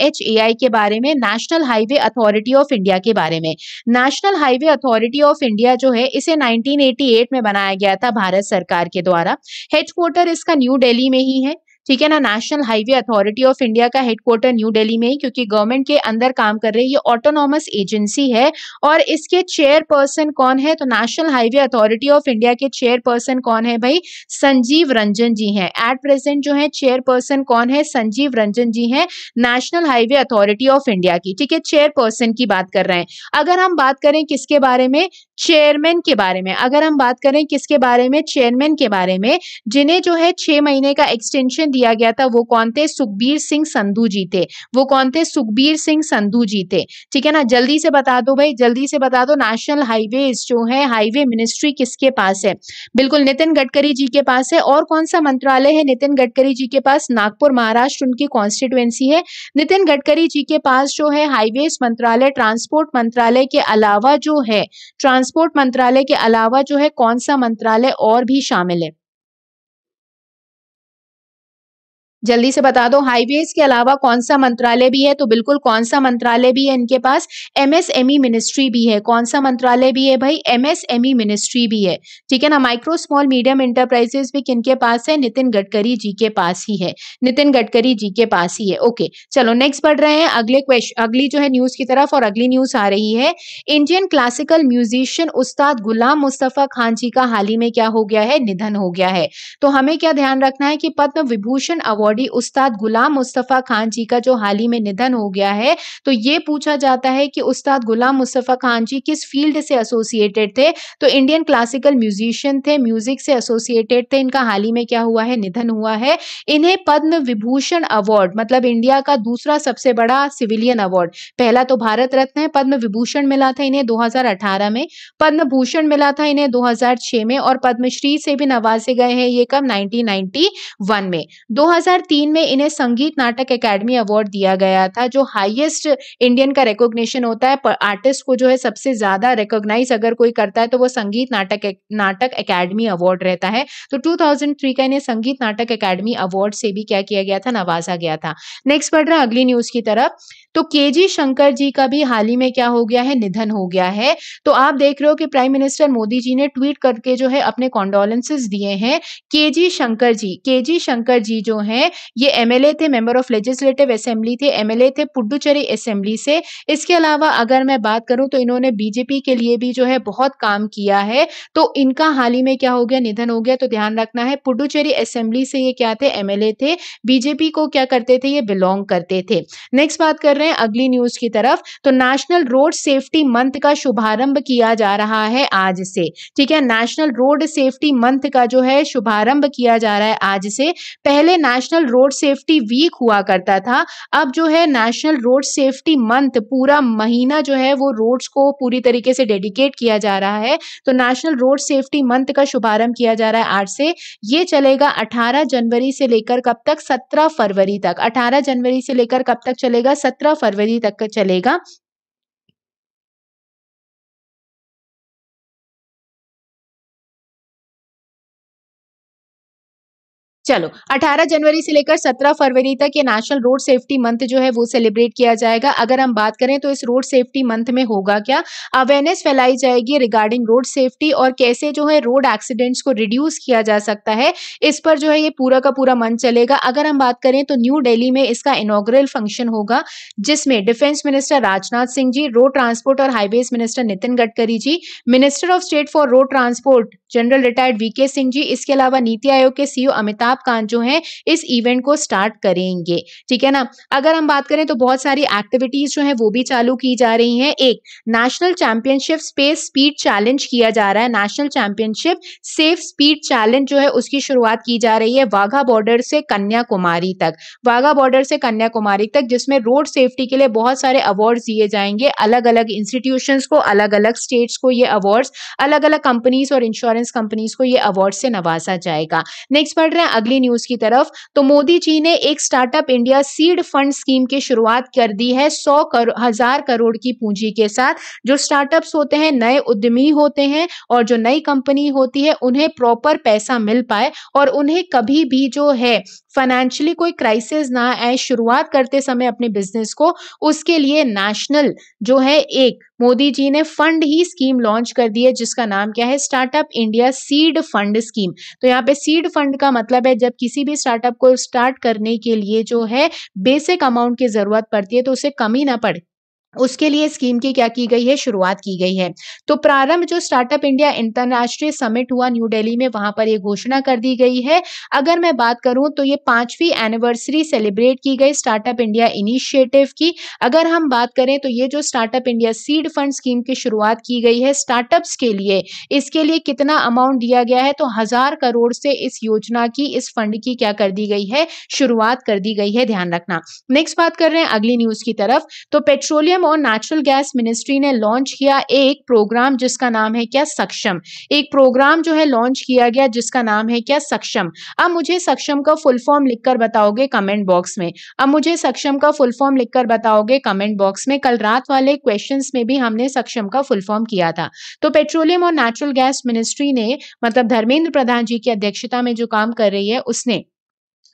के बारे में national highway authority of India के बारे में national highway authority of India जो है इसे 1988 में बनाया गया था भारत सरकार के द्वारा हेडक्वार्टर इसका न्यू दिल्ली में ही है ठीक है ना national highway authority of India का हेडक्वार्टर न्यू दिल्ली में क्योंकि गवर्नमेंट के अंदर काम कर रही ये ऑटोनॉमस एजेंसी है और इसके चेयरपर्सन कौन है तो national highway authority of India के चेयरपर्सन कौन है भाई संजीव रंजन जी हैं एट प्रेजेंट जो है चेयरपर्सन कौन है संजीव रंजन जी हैं national highway authority of India की ठीक है चेयरपर्सन की बात कर रहे हैं अगर हम बात करें किसके बारे में चेयरमैन के बारे में अगर हम बात करें किसके बारे में चेयरमैन के बारे में जिन्हें जो है छह महीने का एक्सटेंशन दिया गया था वो कौन थे सुखबीर सिंह संधू जी थे वो कौन थे सुखबीर सिंह संधू जी थे ठीक है ना जल्दी से बता दो भाई जल्दी से बता दो नेशनल हाईवे जो है हाईवे मिनिस्ट्री किसके पास है बिल्कुल नितिन गडकरी जी के पास है और कौन सा मंत्रालय है नितिन गडकरी जी के पास नागपुर महाराष्ट्र उनकी कॉन्स्टिट्युएंसी है नितिन गडकरी जी के पास जो है हाईवे मंत्रालय ट्रांसपोर्ट मंत्रालय के अलावा जो है ट्रांस ट्रांसपोर्ट मंत्रालय के अलावा जो है कौन सा मंत्रालय और भी शामिल है जल्दी से बता दो हाईवेज के अलावा कौन सा मंत्रालय भी है तो बिल्कुल कौन सा मंत्रालय भी है इनके पास एमएसएमई मिनिस्ट्री e भी है कौन सा मंत्रालय भी है भाई एमएसएमई मिनिस्ट्री e भी है ठीक है ना माइक्रो स्मॉल मीडियम इंटरप्राइजेस भी किनके पास है नितिन गडकरी जी के पास ही है नितिन गडकरी जी के पास ही है ओके चलो नेक्स्ट बढ़ रहे हैं अगले क्वेश्चन अगली जो है न्यूज की तरफ और अगली न्यूज आ रही है इंडियन क्लासिकल म्यूजिशियन उस्ताद गुलाम मुस्तफा खान जी का हाल ही में क्या हो गया है निधन हो गया है तो हमें क्या ध्यान रखना है कि पद्म विभूषण अवार्ड बॉडी उस्ताद गुलाम मुस्तफ़ा खान जी का जो हाल ही में निधन हो गया है तो ये पूछा जाता है कि उस्ताद गुलाम मुस्तफ़ा खान जी किस फील्ड से एसोसिएटेड थे तो इंडियन क्लासिकल म्यूजिशियन थे म्यूजिक से एसोसिएटेड थे इनका हाल ही में क्या हुआ है निधन हुआ है इन्हें पद्म विभूषण अवार्ड मतलब इंडिया का दूसरा सबसे बड़ा सिविलियन अवार्ड पहला तो भारत रत्न है पद्म विभूषण मिला था इन्हें 2018 में पद्म भूषण मिला था इन्हें 2006 में और पद्मश्री से भी नवाजे गए हैं ये कब 1991 में 2003 में इन्हें संगीत नाटक एकेडमी अवार्ड दिया गया था जो हाईएस्ट इंडियन का रिकॉग्निशन होता है पर आर्टिस्ट को जो है सबसे ज्यादा रिकॉग्नाइज अगर कोई करता है तो वो संगीत नाटक नाटक एकेडमी अवार्ड रहता है तो 2003 का इन्हें संगीत नाटक एकेडमी अवार्ड से भी क्या किया गया था नवाजा गया था नेक्स्ट बढ़ रहा अगली न्यूज की तरफ तो केजी शंकर जी का भी हाल ही में क्या हो गया है निधन हो गया है तो आप देख रहे हो कि प्राइम मिनिस्टर मोदी जी ने ट्वीट करके जो है अपने कॉन्डोलेंसेज दिए हैं के शंकर जी के शंकर जी जो है ये एमएलए थे मेंबर ऑफ लेजिस्लेटिव असेंबली थे एमएलए थे पुडुचेरी असेंबली से इसके अलावा अगर मैं बात करूं तो इन्होंने बीजेपी के लिए भी जो है बहुत काम किया है तो इनका हाल ही में क्या हो गया निधन हो गया तो ध्यान रखना है पुडुचेरी असेंबली से ये क्या थे एमएलए थे बीजेपी को क्या करते थे ये बिलोंग करते थे नेक्स्ट बात कर रहे रहे हैं अगली न्यूज की तरफ तो नेशनल रोड सेफ्टी मंथ का शुभारंभ किया जा रहा है आज से ठीक है नेशनल रोड सेफ्टी मंथ का जो है शुभारंभ किया जा रहा है आज से पहले नेशनल रोड सेफ्टी वीक हुआ करता था अब जो है नेशनल रोड सेफ्टी मंथ पूरा महीना जो है वो रोड्स को पूरी तरीके से डेडिकेट किया जा रहा है तो नेशनल रोड सेफ्टी मंथ का शुभारंभ किया जा रहा है आज से ये चलेगा 18 जनवरी से लेकर कब तक 17 फरवरी तक 18 जनवरी से लेकर कब तक चलेगा 17 फरवरी तक चलेगा चलो 18 जनवरी से लेकर 17 फरवरी तक ये नेशनल रोड सेफ्टी मंथ जो है वो सेलिब्रेट किया जाएगा अगर हम बात करें तो इस रोड सेफ्टी मंथ में होगा क्या अवेयरनेस फैलाई जाएगी रिगार्डिंग रोड सेफ्टी और कैसे जो है रोड एक्सीडेंट्स को रिड्यूस किया जा सकता है इस पर जो है ये पूरा का पूरा मंथ चलेगा अगर हम बात करें तो न्यू डेली में इसका इनोग्रल फंक्शन होगा जिसमें defence minister Rajnath Singh ji road transport और highways minister Nitin Gadkari ji minister of state for road transport general retired V K Singh ji इसके अलावा नीति आयोग के सीओ अमिताभ e कांत जो है इस इवेंट को स्टार्ट करेंगे ठीक है ना अगर हम बात करें तो बहुत सारी एक्टिविटीज जो है वो भी चालू की जा रही है एक national championship space speed challenge किया जा रहा है national championship safe speed challenge जो है उसकी शुरुआत की जा रही है वाघा बॉर्डर से कन्याकुमारी तक वाघा बॉर्डर से कन्याकुमारी तक जिसमें रोड सेफ्टी के लिए बहुत सारे अवार्ड दिए जाएंगे अलग अलग इंस्टीट्यूशंस को अलग अलग स्टेट्स को ये अवार्ड्स अलग अलग कंपनीज और इंश्योरेंस कंपनीज को ये अवार्ड से नवाजा जाएगा नेक्स्ट पढ़ रहे हैं अगली न्यूज की तरफ तो मोदी जी ने एक startup India seed fund scheme की शुरुआत कर दी है सौ करो, हजार करोड़ की पूंजी के साथ जो स्टार्टअप्स होते हैं नए उद्यमी होते हैं और जो नई कंपनी होती है उन्हें प्रॉपर पैसा मिल पाए और उन्हें कभी भी जो है फाइनेंशियली कोई क्राइसिस ना आए शुरुआत करते समय अपने बिजनेस को उसके लिए नेशनल जो है एक मोदी जी ने फंड ही स्कीम लॉन्च कर दी है जिसका नाम क्या है startup India seed fund scheme तो यहाँ पे सीड फंड का मतलब है जब किसी भी स्टार्टअप को स्टार्ट करने के लिए जो है बेसिक अमाउंट की जरूरत पड़ती है तो उसे कमी ना पड़े उसके लिए स्कीम की क्या की गई है शुरुआत की गई है तो प्रारंभ जो स्टार्टअप इंडिया इंटरनेशनल समिट हुआ न्यू दिल्ली में वहां पर ये घोषणा कर दी गई है अगर मैं बात करूं तो ये पांचवी एनिवर्सरी सेलिब्रेट की गई स्टार्टअप इंडिया इनिशिएटिव की अगर हम बात करें तो ये जो startup India seed fund scheme की शुरुआत की गई है स्टार्टअप्स के लिए इसके लिए कितना अमाउंट दिया गया है तो हजार करोड़ से इस योजना की इस फंड की क्या कर दी गई है शुरुआत कर दी गई है ध्यान रखना नेक्स्ट बात कर रहे हैं अगली न्यूज की तरफ तो पेट्रोलियम पेट्रोलियम और नेचुरल गैस मिनिस्ट्री ने लॉन्च किया एक प्रोग्राम जिसका नाम है क्या सक्षम एक प्रोग्राम जो है लॉन्च किया गया जिसका नाम है क्या सक्षम अब मुझे सक्षम का फुल फॉर्म लिखकर बताओगे कमेंट बॉक्स में अब मुझे सक्षम का फुल फॉर्म लिखकर बताओगे कमेंट बॉक्स में कल रात वाले क्वेश्चन में भी हमने सक्षम का फुल फॉर्म किया था तो पेट्रोलियम और नेचुरल गैस मिनिस्ट्री ने मतलब धर्मेंद्र प्रधान जी की अध्यक्षता में जो काम कर रही है उसने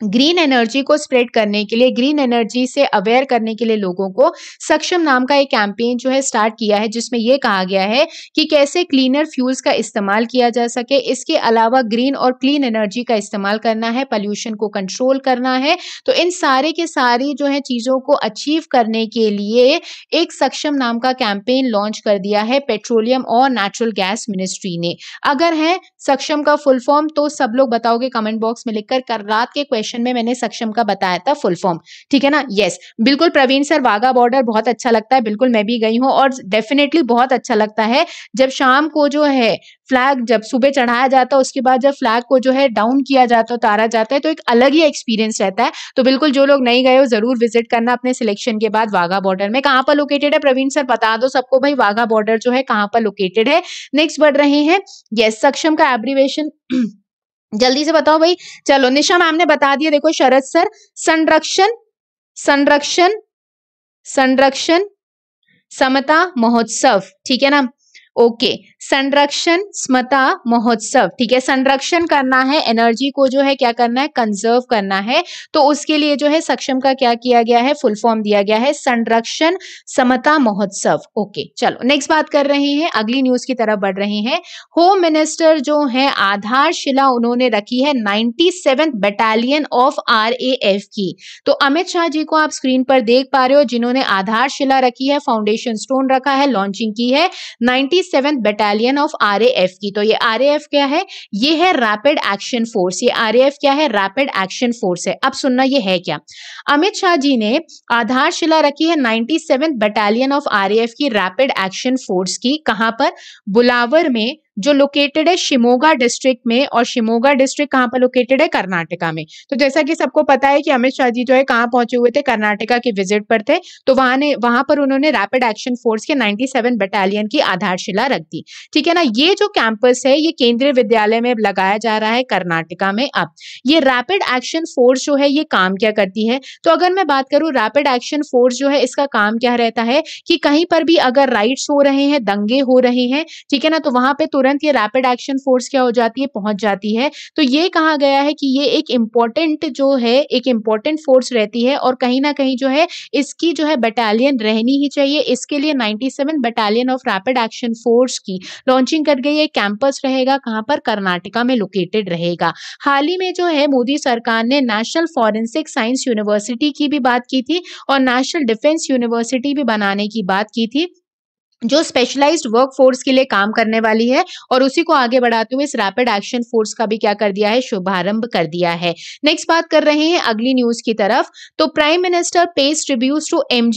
ग्रीन एनर्जी को स्प्रेड करने के लिए ग्रीन एनर्जी से अवेयर करने के लिए लोगों को सक्षम नाम का एक कैंपेन जो है स्टार्ट किया है जिसमें यह कहा गया है कि कैसे क्लीनर फ्यूल्स का इस्तेमाल किया जा सके इसके अलावा ग्रीन और क्लीन एनर्जी का इस्तेमाल करना है पॉल्यूशन को कंट्रोल करना है तो इन सारे के सारी जो है चीज़ों को अचीव करने के लिए एक सक्षम नाम का कैंपेन लॉन्च कर दिया है पेट्रोलियम और नेचुरल गैस मिनिस्ट्री ने अगर है सक्षम का फुल फॉर्म तो सब लोग बताओगे कमेंट बॉक्स में लिखकर कर रात के क्वेश्चन क्वेश्चन में मैंने सक्षम का बताया था फुल फॉर्म ठीक है ना यस yes. बिल्कुल प्रवीण सर वाघा बॉर्डर बहुत अच्छा लगता है बिल्कुल मैं भी गई हूँ और डेफिनेटली बहुत अच्छा लगता है जब शाम को जो है फ्लैग जब सुबह चढ़ाया जाता है उसके बाद जब फ्लैग को जो है डाउन किया जाता है उतारा जाता है तो एक अलग ही एक्सपीरियंस रहता है तो बिल्कुल जो लोग नहीं गए हो जरूर विजिट करना अपने सिलेक्शन के बाद वाघा बॉर्डर में कहाँ पर लोकेटेड है प्रवीण सर बता दो सबको भाई वाघा बॉर्डर जो है कहाँ पर लोकेटेड है नेक्स्ट बढ़ रहे हैं यस सक्षम का एब्रीवेशन जल्दी से बताओ भाई चलो निशा मैम ने बता दिया देखो शरद सर संरक्षण संरक्षण संरक्षण समता महोत्सव ठीक है ना ओके संरक्षण स्मता महोत्सव ठीक है संरक्षण करना है एनर्जी को जो है क्या करना है कंजर्व करना है तो उसके लिए जो है सक्षम का क्या किया गया है फुल फॉर्म दिया गया है संरक्षण समता महोत्सव ओके चलो नेक्स्ट बात कर रहे हैं अगली न्यूज की तरफ बढ़ रहे हैं होम मिनिस्टर जो है आधारशिला उन्होंने रखी है ninety seven battalion of R की तो अमित शाह जी को आप स्क्रीन पर देख पा रहे हो जिन्होंने आधारशिला रखी है फाउंडेशन स्टोन रखा है लॉन्चिंग की है ninety seven battalion battalion of R की तो ये आर क्या है ये है रैपिड एक्शन फोर्स ये आर क्या है रैपिड एक्शन फोर्स है अब सुनना ये है क्या अमित शाह जी ने आधारशिला रखी है नाइन्टी बटालियन ऑफ आर की रैपिड एक्शन फोर्स की कहां पर बुलावर में जो लोकेटेड है शिमोगा डिस्ट्रिक्ट में और शिमोगा डिस्ट्रिक्ट कहाँ पर लोकेटेड है कर्नाटका में तो जैसा कि सबको पता है कि अमित शाह जी जो है कहाँ पहुंचे हुए थे कर्नाटका के विजिट पर थे तो वहां ने वहां पर उन्होंने रैपिड एक्शन फोर्स के 97 बटालियन की आधारशिला रख दी ठीक है ना ये जो कैंपस है ये केंद्रीय विद्यालय में लगाया जा रहा है कर्नाटका में अब ये रैपिड एक्शन फोर्स जो है ये काम क्या करती है तो अगर मैं बात करूं रैपिड एक्शन फोर्स जो है इसका काम क्या रहता है कि कहीं पर भी अगर राइट्स हो रहे हैं दंगे हो रहे हैं ठीक है ना तो वहां पर तुरंत तुरंत ये रैपिड एक्शन फोर्स क्या हो जाती है पहुंच जाती है तो ये कहा गया है कि ये एक इम्पॉर्टेंट जो है एक इम्पॉर्टेंट फोर्स रहती है और कहीं ना कहीं जो है इसकी जो है बटालियन रहनी ही चाहिए इसके लिए 97 battalion of rapid action force की लॉन्चिंग कर गई है कैंपस रहेगा कहाँ पर कर्नाटका में लोकेटेड रहेगा हाल ही में जो है मोदी सरकार ने नेशनल फॉरेंसिक साइंस यूनिवर्सिटी की भी बात की थी और नेशनल डिफेंस यूनिवर्सिटी भी बनाने की बात की थी जो स्पेशलाइज्ड वर्कफोर्स के लिए काम करने वाली है और उसी को आगे बढ़ाते हुए इस रैपिड एक्शन फोर्स का भी क्या कर दिया है शुभारंभ कर दिया है नेक्स्ट बात कर रहे हैं अगली न्यूज की तरफ तो prime minister pays tribute to M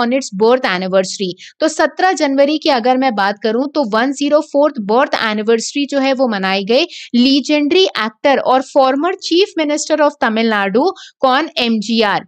on its birth anniversary तो सत्रह जनवरी की अगर मैं बात करूं तो वन बर्थ एनिवर्सरी जो है वो मनाई गई लीजेंडरी एक्टर और former chief minister of Tamil Nadu कौन एम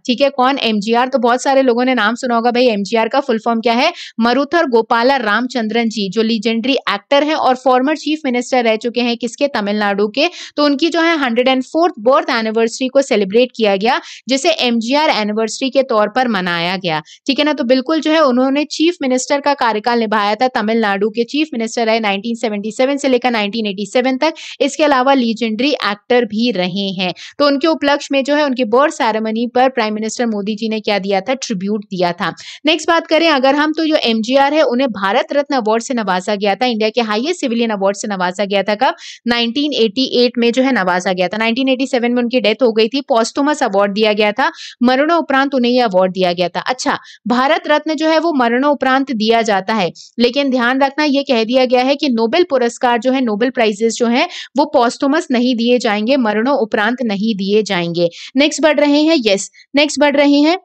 ठीक है कौन एम तो बहुत सारे लोगों ने नाम सुना होगा भाई एम का फुल फॉर्म क्या है मरुथर गोपाल बाला रामचंद्रन जी जो लीजेंडरी एक्टर हैं और फॉर्मर चीफ मिनिस्टर रह चुके हैं किसके तमिलनाडु के तो उनकी जो है hundred and fourth birth anniversary को सेलिब्रेट किया गया जिसे एमजीआर एनिवर्सरी के तौर पर मनाया गया ठीक है ना तो बिल्कुल जो है उन्होंने चीफ मिनिस्टर का कार्यकाल निभाया था तमिलनाडु के चीफ मिनिस्टर रहे 1977 से लेकर 1987 तक इसके अलावा लीजेंडरी एक्टर भी रहे हैं तो उनके उपलक्ष्य में जो है उनके बर्थ सेरेमनी पर प्राइम मिनिस्टर मोदी जी ने क्या दिया था ट्रिब्यूट दिया था नेक्स्ट बात करें अगर हम तो जो एमजीआर है उन्हें भारत रत्न अवार्ड से नवाजा गया था इंडिया के हाइएस्ट सिविलियन अवार्ड से नवाजा गया था कब 1988 में जो है नवाजा गया था 1987 में उनकी डेथ हो गई थी पॉस्टोमस अवार्ड दिया गया था उपरांत उन्हें यह अवार्ड दिया गया था अच्छा भारत रत्न जो है वो उपरांत दिया जाता है लेकिन ध्यान रखना यह कह दिया गया है कि नोबेल पुरस्कार जो है नोबेल प्राइजेस जो है वो पॉस्टोमस नहीं दिए जाएंगे उपरांत नहीं दिए जाएंगे नेक्स्ट बढ़ रहे हैं यस नेक्स्ट बढ़ रहे हैं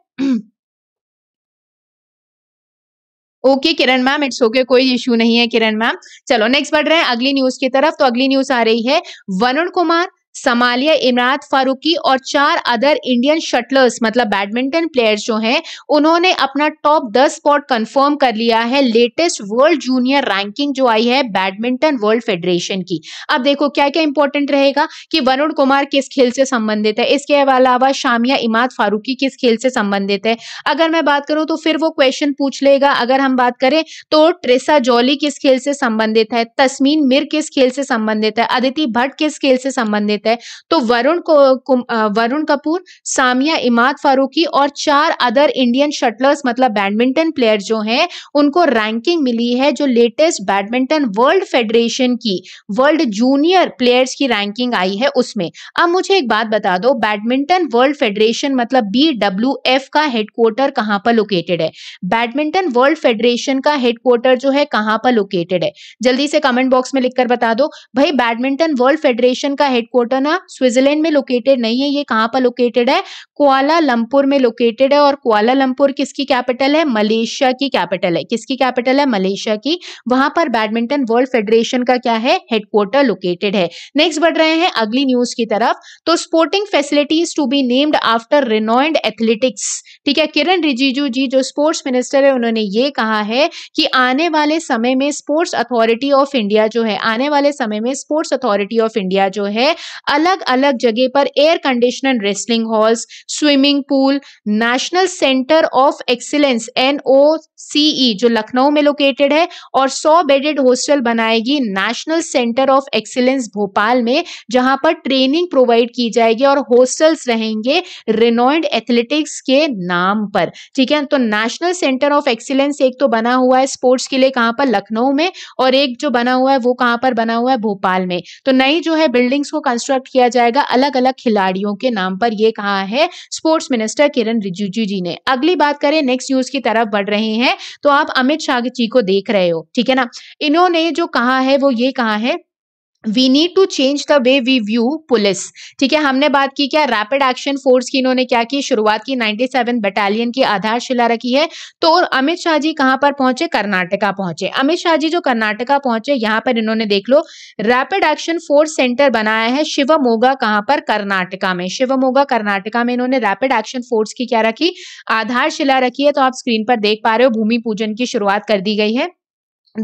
okay Kiran ma'am it's okay कोई इश्यू नहीं है किरण मैम चलो नेक्स्ट बढ़ रहे हैं अगली न्यूज की तरफ तो अगली न्यूज आ रही है वरुण कुमार समालिया इमरात फारूकी और चार अदर इंडियन शटलर्स मतलब बैडमिंटन प्लेयर्स जो हैं उन्होंने अपना टॉप दस स्पॉट कंफर्म कर लिया है लेटेस्ट वर्ल्ड जूनियर रैंकिंग जो आई है बैडमिंटन वर्ल्ड फेडरेशन की अब देखो क्या क्या इंपॉर्टेंट रहेगा कि वरुण कुमार किस खेल से संबंधित है इसके अलावा शामिया इमाद फारूकी किस खेल से संबंधित है अगर मैं बात करूं तो फिर वो क्वेश्चन पूछ लेगा अगर हम बात करें तो ट्रेसा जॉली किस खेल से संबंधित है तस्मीन मिर किस खेल से संबंधित है अदिति भट्ट किस खेल से संबंधित संकेत हैं तो वरुण को वरुण कपूर सामिया इमाद फारूकी और चार अदर इंडियन शटलर्स मतलब बैडमिंटन प्लेयर जो हैं उनको रैंकिंग मिली है जो लेटेस्ट बैडमिंटन वर्ल्ड फेडरेशन की वर्ल्ड जूनियर प्लेयर्स की रैंकिंग आई है उसमें अब मुझे एक बात बता दो बैडमिंटन वर्ल्ड फेडरेशन मतलब बी डब्ल्यू एफ का हेडक्वार्टर कहां पर लोकेटेड है बैडमिंटन वर्ल्ड फेडरेशन का हेडक्वार्टर जो है कहां पर लोकेटेड है जल्दी से कमेंट बॉक्स में लिखकर बता दो भाई बैडमिंटन वर्ल्ड फेडरेशन का हेडक्वार्टर बताना स्विट्जरलैंड में लोकेटेड नहीं है ये कहाँ पर लोकेटेड है कोआला लंपुर में लोकेटेड है और कोआला लंपुर किसकी कैपिटल है मलेशिया की कैपिटल है किसकी कैपिटल है मलेशिया की वहां पर बैडमिंटन वर्ल्ड फेडरेशन का क्या है हेडक्वार्टर लोकेटेड है नेक्स्ट बढ़ रहे हैं अगली न्यूज की तरफ तो sporting facilities to be named after renowned athletics ठीक है किरण रिजिजू जी जो स्पोर्ट्स मिनिस्टर है उन्होंने ये कहा है कि आने वाले समय में स्पोर्ट्स अथॉरिटी ऑफ इंडिया जो है आने वाले समय में स्पोर्ट्स अथॉरिटी ऑफ इंडिया जो है अलग अलग जगह पर air conditioner wrestling halls swimming pool national centre of excellence एन जो लखनऊ में लोकेटेड है और सौ बेडेड हॉस्टल बनाएगी national centre of excellence Bhopal में जहां पर ट्रेनिंग प्रोवाइड की जाएगी और हॉस्टल्स रहेंगे रेनॉइड एथलेटिक्स के नाम पर ठीक है तो नेशनल सेंटर ऑफ एक्सीलेंस एक तो बना हुआ है स्पोर्ट्स के लिए कहां पर लखनऊ में और एक जो बना हुआ है वो कहां पर बना हुआ है भोपाल में तो नई जो है बिल्डिंग्स को कंस्ट्रक्ट कंस्ट्रक्ट किया जाएगा अलग अलग खिलाड़ियों के नाम पर यह कहा है स्पोर्ट्स मिनिस्टर किरण रिजिजू जी ने अगली बात करें नेक्स्ट न्यूज की तरफ बढ़ रहे हैं तो आप अमित शाह जी को देख रहे हो ठीक है ना इन्होंने जो कहा है वो ये कहा है we need to change the way we view police ठीक है हमने बात की क्या रैपिड एक्शन फोर्स की इन्होंने क्या की शुरुआत की 97 बटालियन की आधारशिला रखी है तो और अमित शाह जी कहां पर पहुंचे कर्नाटका पहुंचे अमित शाह जी जो कर्नाटका पहुंचे यहां पर इन्होंने देख लो रैपिड एक्शन फोर्स सेंटर बनाया है शिवमोगा कहाँ पर कर्नाटका में शिवमोगा कर्नाटका में इन्होंने रैपिड एक्शन फोर्स की क्या रखी आधारशिला रखी है तो आप स्क्रीन पर देख पा रहे हो भूमि पूजन की शुरुआत कर दी गई है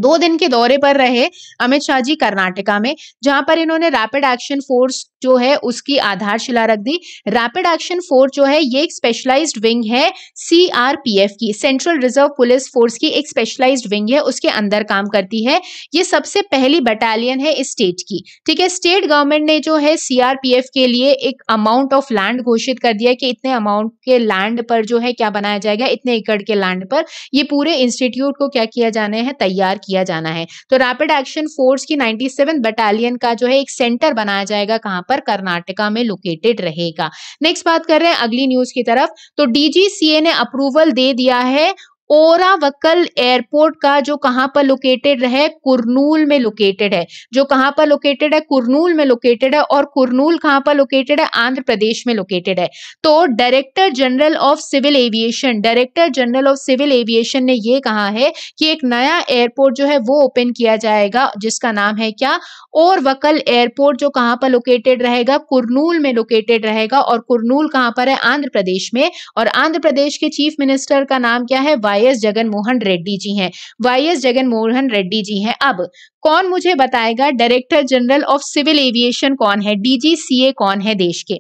दो दिन के दौरे पर रहे अमित शाह जी कर्नाटका में जहां पर इन्होंने रैपिड एक्शन फोर्स जो है उसकी आधारशिला रख दी रैपिड एक्शन फोर्स जो है ये एक स्पेशलाइज्ड विंग है सीआरपीएफ की सेंट्रल रिजर्व पुलिस फोर्स की एक स्पेशलाइज्ड विंग है उसके अंदर काम करती है ये सबसे पहली बटालियन है स्टेट की ठीक है स्टेट गवर्नमेंट ने जो है सीआरपीएफ के लिए एक अमाउंट ऑफ लैंड घोषित कर दिया कि इतने अमाउंट के लैंड पर जो है क्या बनाया जाएगा इतने एकड़ के लैंड पर ये पूरे इंस्टीट्यूट को क्या किया जाने हैं तैयार किया जाना है तो रैपिड एक्शन फोर्स की 97 बटालियन का जो है एक सेंटर बनाया जाएगा कहां पर कर्नाटका में लोकेटेड रहेगा नेक्स्ट बात कर रहे हैं अगली न्यूज की तरफ तो डीजीसीए ने अप्रूवल दे दिया है ओरावकल एयरपोर्ट का जो कहां पर लोकेटेड है कुरनूल में लोकेटेड है जो कहां पर लोकेटेड है कुरनूल में लोकेटेड है और कुरनूल कहाँ पर लोकेटेड है आंध्र प्रदेश में लोकेटेड है तो director general of civil aviation director general of civil aviation ने यह कहा है कि एक नया एयरपोर्ट जो है वो ओपन किया जाएगा जिसका नाम है क्या ओरवकल एयरपोर्ट जो कहाँ पर लोकेटेड रहेगा कुरनूल में लोकेटेड रहेगा और कुरनूल कहां पर है आंध्र प्रदेश में और आंध्र प्रदेश के चीफ मिनिस्टर का नाम क्या है Y Y S Jagan Mohan Reddy ji हैं वाई एस जगन मोहन रेड्डी जी हैं अब कौन मुझे बताएगा director general of civil aviation कौन है डीजीसीए कौन है देश के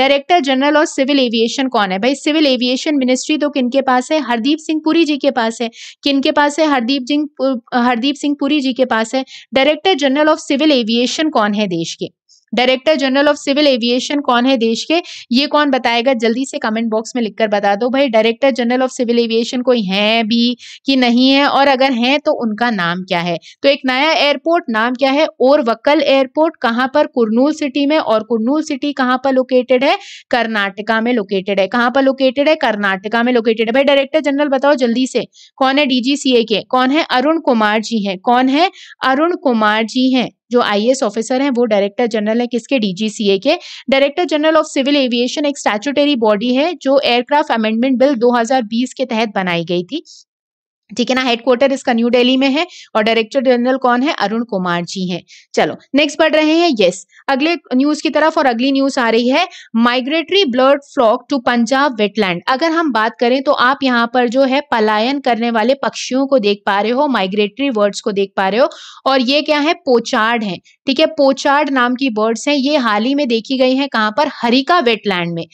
director general of civil aviation कौन है भाई सिविल एविएशन मिनिस्ट्री तो किनके पास है हरदीप सिंह पुरी जी के पास है किनके पास है हरदीप सिंह हरदीप सिंह पुरी जी के पास है director general of civil aviation कौन है देश के director general of civil aviation कौन है देश के ये कौन बताएगा जल्दी से कमेंट बॉक्स में लिखकर बता दो भाई director general of civil aviation कोई है भी कि नहीं है और अगर है तो उनका नाम क्या है तो एक नया एयरपोर्ट नाम क्या है और वक्कल एयरपोर्ट कहाँ पर कुरनूल सिटी में और कुरनूल सिटी कहाँ पर लोकेटेड है कर्नाटका में लोकेटेड है कहाँ पर लोकेटेड है कर्नाटका में लोकेटेड है भाई डायरेक्टर जनरल बताओ जल्दी से कौन है डीजीसीए के कौन है अरुण कुमार जी है कौन है अरुण कुमार जी है जो आई ऑफिसर हैं वो डायरेक्टर जनरल है किसके डीजीसीए के director general of civil aviation एक स्टैचुटरी बॉडी है जो एयरक्राफ्ट अमेंडमेंट बिल 2020 के तहत बनाई गई थी ठीक है ना हेडक्वार्टर इसका न्यू दिल्ली में है और डायरेक्टर जनरल कौन है अरुण कुमार जी हैं चलो नेक्स्ट पढ़ रहे हैं यस अगले न्यूज की तरफ और अगली न्यूज आ रही है migratory birds flock to Punjab wetland अगर हम बात करें तो आप यहाँ पर जो है पलायन करने वाले पक्षियों को देख पा रहे हो माइग्रेटरी बर्ड्स को देख पा रहे हो और ये क्या है पोचार्ड है ठीक है पोचार्ड नाम की बर्ड्स हैं ये हाल ही में देखी गई है कहाँ पर हरिका वेटलैंड में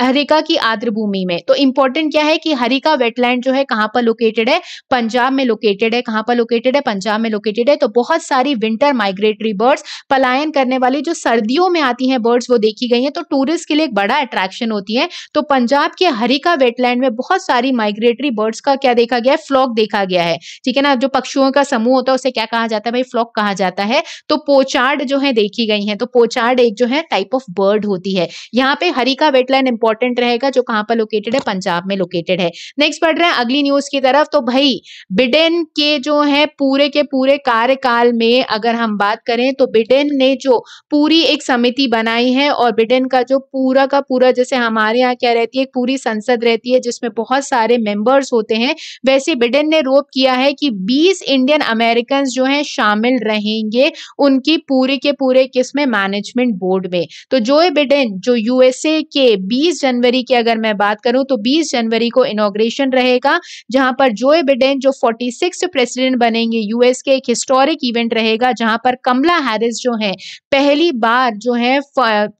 हरिका की भूमि में तो इम्पोर्टेंट क्या है कि हरिका वेटलैंड जो है कहाँ पर लोकेटेड है पंजाब में लोकेटेड है कहाँ पर लोकेटेड है पंजाब में लोकेटेड है तो बहुत सारी विंटर माइग्रेटरी बर्ड्स पलायन करने वाली जो सर्दियों में आती हैं बर्ड्स वो देखी गई हैं तो टूरिस्ट के लिए एक बड़ा अट्रैक्शन होती है तो पंजाब के हरिका वेटलैंड में बहुत सारी माइग्रेटरी बर्ड्स का क्या देखा गया है फ्लॉक देखा गया है ठीक है ना जो पक्षियों का समूह होता है उसे क्या कहा जाता है भाई फ्लॉक कहा जाता है तो पोचार्ड जो है देखी गई है तो पोचार्ड एक जो है टाइप ऑफ बर्ड होती है यहाँ पे हरिका वेटलैंड इंपॉर्टेंट रहेगा जो कहाँ पर लोकेटेड है पंजाब में लोकेटेड है नेक्स्ट पढ़ रहे हैं अगली न्यूज की तरफ तो भाई हुई बिडेन के जो है पूरे के पूरे कार्यकाल में अगर हम बात करें तो बिडेन ने जो पूरी एक समिति बनाई है और बिडेन का जो पूरा का पूरा जैसे हमारे यहाँ क्या रहती है पूरी संसद रहती है जिसमें बहुत सारे मेंबर्स होते हैं वैसे बिडेन ने रोप किया है कि 20 इंडियन अमेरिकन जो हैं शामिल रहेंगे उनकी पूरे के पूरे किसमें मैनेजमेंट बोर्ड में तो जो बिडेन जो यूएसए के बीस जनवरी की अगर मैं बात करूं तो बीस जनवरी को इनोग्रेशन रहेगा जहां पर जो बिडेन बाइडेन जो फोर्टी प्रेसिडेंट बनेंगे यूएस के एक हिस्टोरिक इवेंट रहेगा जहां पर कमला हैरिस जो है पहली बार जो है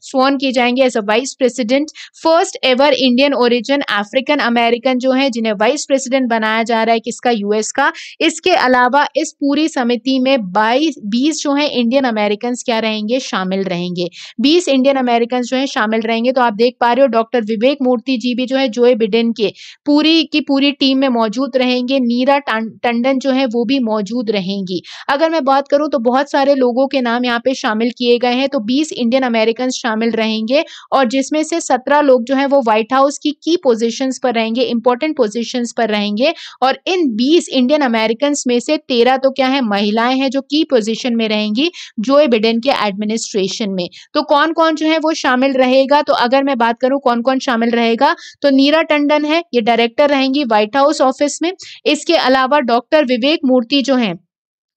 सोन किए जाएंगे as a vice president first ever Indian origin African American जो है जिन्हें वाइस प्रेसिडेंट बनाया जा रहा है किसका यूएस का इसके अलावा इस पूरी समिति में बाईस बीस जो है इंडियन अमेरिकन क्या रहेंगे शामिल रहेंगे बीस इंडियन अमेरिकन जो है शामिल रहेंगे तो आप देख पा रहे हो डॉक्टर विवेक मूर्ति जी भी जो है जोए बिडेन के पूरी की पूरी टीम में मौजूद रहेंगे नीरा टंडन जो है वो भी मौजूद रहेंगी अगर मैं बात करूं तो बहुत सारे लोगों के नाम यहाँ पे शामिल किए गए हैं तो बीस इंडियन अमेरिकन शामिल रहेंगे और जिसमें से सत्रह लोग जो है वो व्हाइट हाउस की की पोजिशन पर रहेंगे इंपॉर्टेंट पोजिशन पर रहेंगे और इन बीस इंडियन अमेरिकन में से तेरह तो क्या है महिलाएं हैं जो की पोजिशन में रहेंगी जो बिडेन के एडमिनिस्ट्रेशन में तो कौन कौन जो है वो शामिल रहेगा तो अगर मैं बात करूं कौन कौन शामिल रहेगा तो नीरा टंडन है ये डायरेक्टर रहेंगी व्हाइट हाउस ऑफिस में इस इसके अलावा डॉक्टर विवेक मूर्ति जो हैं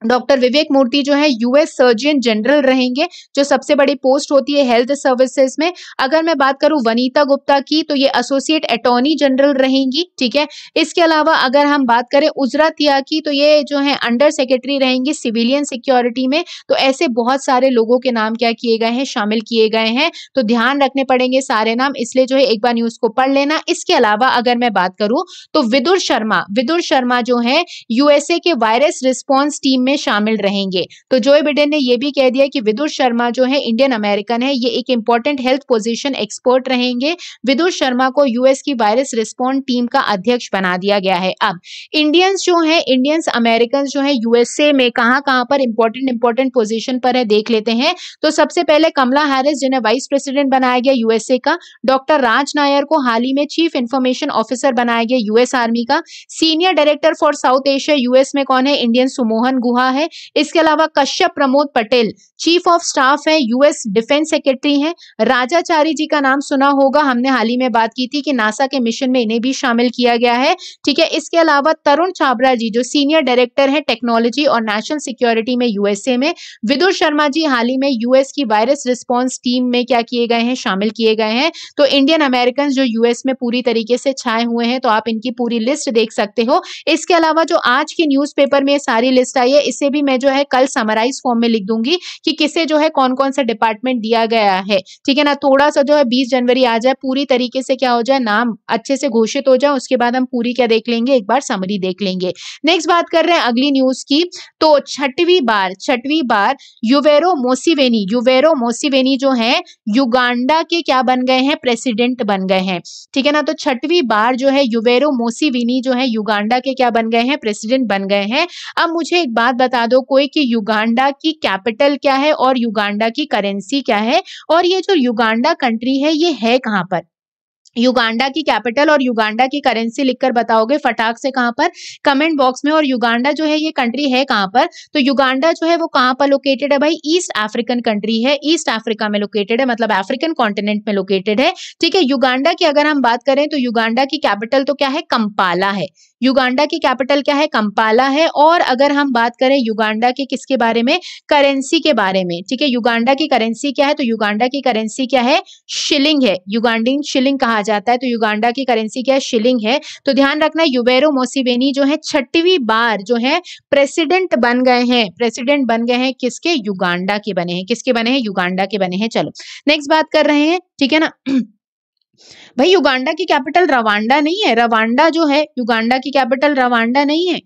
डॉक्टर विवेक मूर्ति जो है यूएस सर्जन जनरल रहेंगे जो सबसे बड़ी पोस्ट होती है हेल्थ सर्विसेज में अगर मैं बात करूं वनीता गुप्ता की तो ये एसोसिएट अटॉर्नी जनरल रहेंगी ठीक है इसके अलावा अगर हम बात करें उजरा तिया की तो ये जो है अंडर सेक्रेटरी रहेंगी सिविलियन सिक्योरिटी में तो ऐसे बहुत सारे लोगों के नाम क्या किए गए हैं शामिल किए गए हैं तो ध्यान रखने पड़ेंगे सारे नाम इसलिए जो है एक बार न्यूज को पढ़ लेना इसके अलावा अगर मैं बात करूं तो विदुर शर्मा विदुर शर्मा जो है यूएसए के वायरस रिस्पॉन्स टीम में में शामिल रहेंगे तो जो बिडेन ने यह भी कह दिया कि विदुर शर्मा जो है इंडियन अमेरिकन है ये एक इंपॉर्टेंट हेल्थ पोजिशन एक्सपर्ट रहेंगे विदुर शर्मा को यूएस की वायरस रिस्पॉन्ड टीम का अध्यक्ष बना दिया गया है अब इंडियंस जो है इंडियंस अमेरिकन जो है यूएसए में कहां कहां पर इंपॉर्टेंट इंपॉर्टेंट पोजिशन पर है देख लेते हैं तो सबसे पहले कमला हैरिस जिन्हें वाइस प्रेसिडेंट बनाया गया यूएसए का डॉक्टर राज नायर को हाल ही में चीफ इंफॉर्मेशन ऑफिसर बनाया गया यूएस आर्मी का senior director for South Asia US में कौन है इंडियन सुमोहन गुहा रहा है इसके अलावा Kashyap Pramod Patel chief of staff है यूएस डिफेंस सेक्रेटरी हैं राजाचारी जी का नाम सुना होगा हमने हाल ही में बात की थी कि नासा के मिशन में इन्हें भी शामिल किया गया है ठीक है इसके अलावा तरुण छाबरा जी जो सीनियर डायरेक्टर है टेक्नोलॉजी और नेशनल सिक्योरिटी में यूएसए में विदुर शर्मा जी हाल ही में यूएस की वायरस रिस्पॉन्स टीम में क्या किए गए हैं शामिल किए गए हैं तो इंडियन अमेरिकन जो यूएस में पूरी तरीके से छाए हुए हैं तो आप इनकी पूरी लिस्ट देख सकते हो इसके अलावा जो आज के न्यूज में सारी लिस्ट आई है इसे भी मैं जो है कल समराइज फॉर्म में लिख दूंगी कि किसे जो है कौन कौन सा डिपार्टमेंट दिया गया है ठीक है ना थोड़ा सा जो है बीस जनवरी आ जाए पूरी तरीके से क्या हो जाए नाम अच्छे से घोषित हो जाए उसके बाद हम पूरी क्या देख लेंगे एक बार समरी देख लेंगे नेक्स्ट बात कर रहे हैं अगली न्यूज की तो छठवीं बार छठवीं बार युवेरो मोसीवेनी युवेरो मोसीवेनी जो है युगांडा के क्या बन गए हैं प्रेसिडेंट बन गए हैं ठीक है ना तो छठवीं बार जो है युवेरो मोसीवेनी जो है युगांडा के क्या बन गए हैं प्रेसिडेंट बन गए हैं अब मुझे एक बात बता दो कोई कि युगांडा की कैपिटल क्या है और युगांडा की करेंसी क्या है और ये जो युगांडा कंट्री है ये है कहाँ पर युगांडा की कैपिटल और युगांडा की करेंसी लिखकर बताओगे फटाक से कहां पर कमेंट बॉक्स में और युगांडा जो है ये कंट्री है कहां पर तो युगांडा जो है वो कहां पर लोकेटेड है भाई ईस्ट अफ्रीकन कंट्री है ईस्ट अफ्रीका में लोकेटेड है मतलब अफ्रीकन कॉन्टिनेंट में लोकेटेड है ठीक है युगांडा की अगर हम बात करें तो युगांडा की कैपिटल तो क्या है कंपाला है युगांडा की कैपिटल क्या है कंपाला है और अगर हम बात करें युगांडा के किसके बारे में करेंसी के बारे में ठीक है युगांडा की करेंसी क्या है तो युगांडा की करेंसी क्या है शिलिंग है युगांडिंग शिलिंग कहा आ जाता है तो युगांडा की करेंसी क्या है शिलिंग है तो ध्यान रखना युबेरो मोसिबेनी जो है छठवीं बार जो है प्रेसिडेंट बन गए हैं प्रेसिडेंट बन गए हैं किसके युगांडा के बने हैं किसके बने हैं युगांडा के बने हैं चलो नेक्स्ट बात कर रहे हैं ठीक है ना [clears throat] भाई युगांडा की कैपिटल रवांडा नहीं है रवांडा जो है युगांडा की कैपिटल रवांडा नहीं है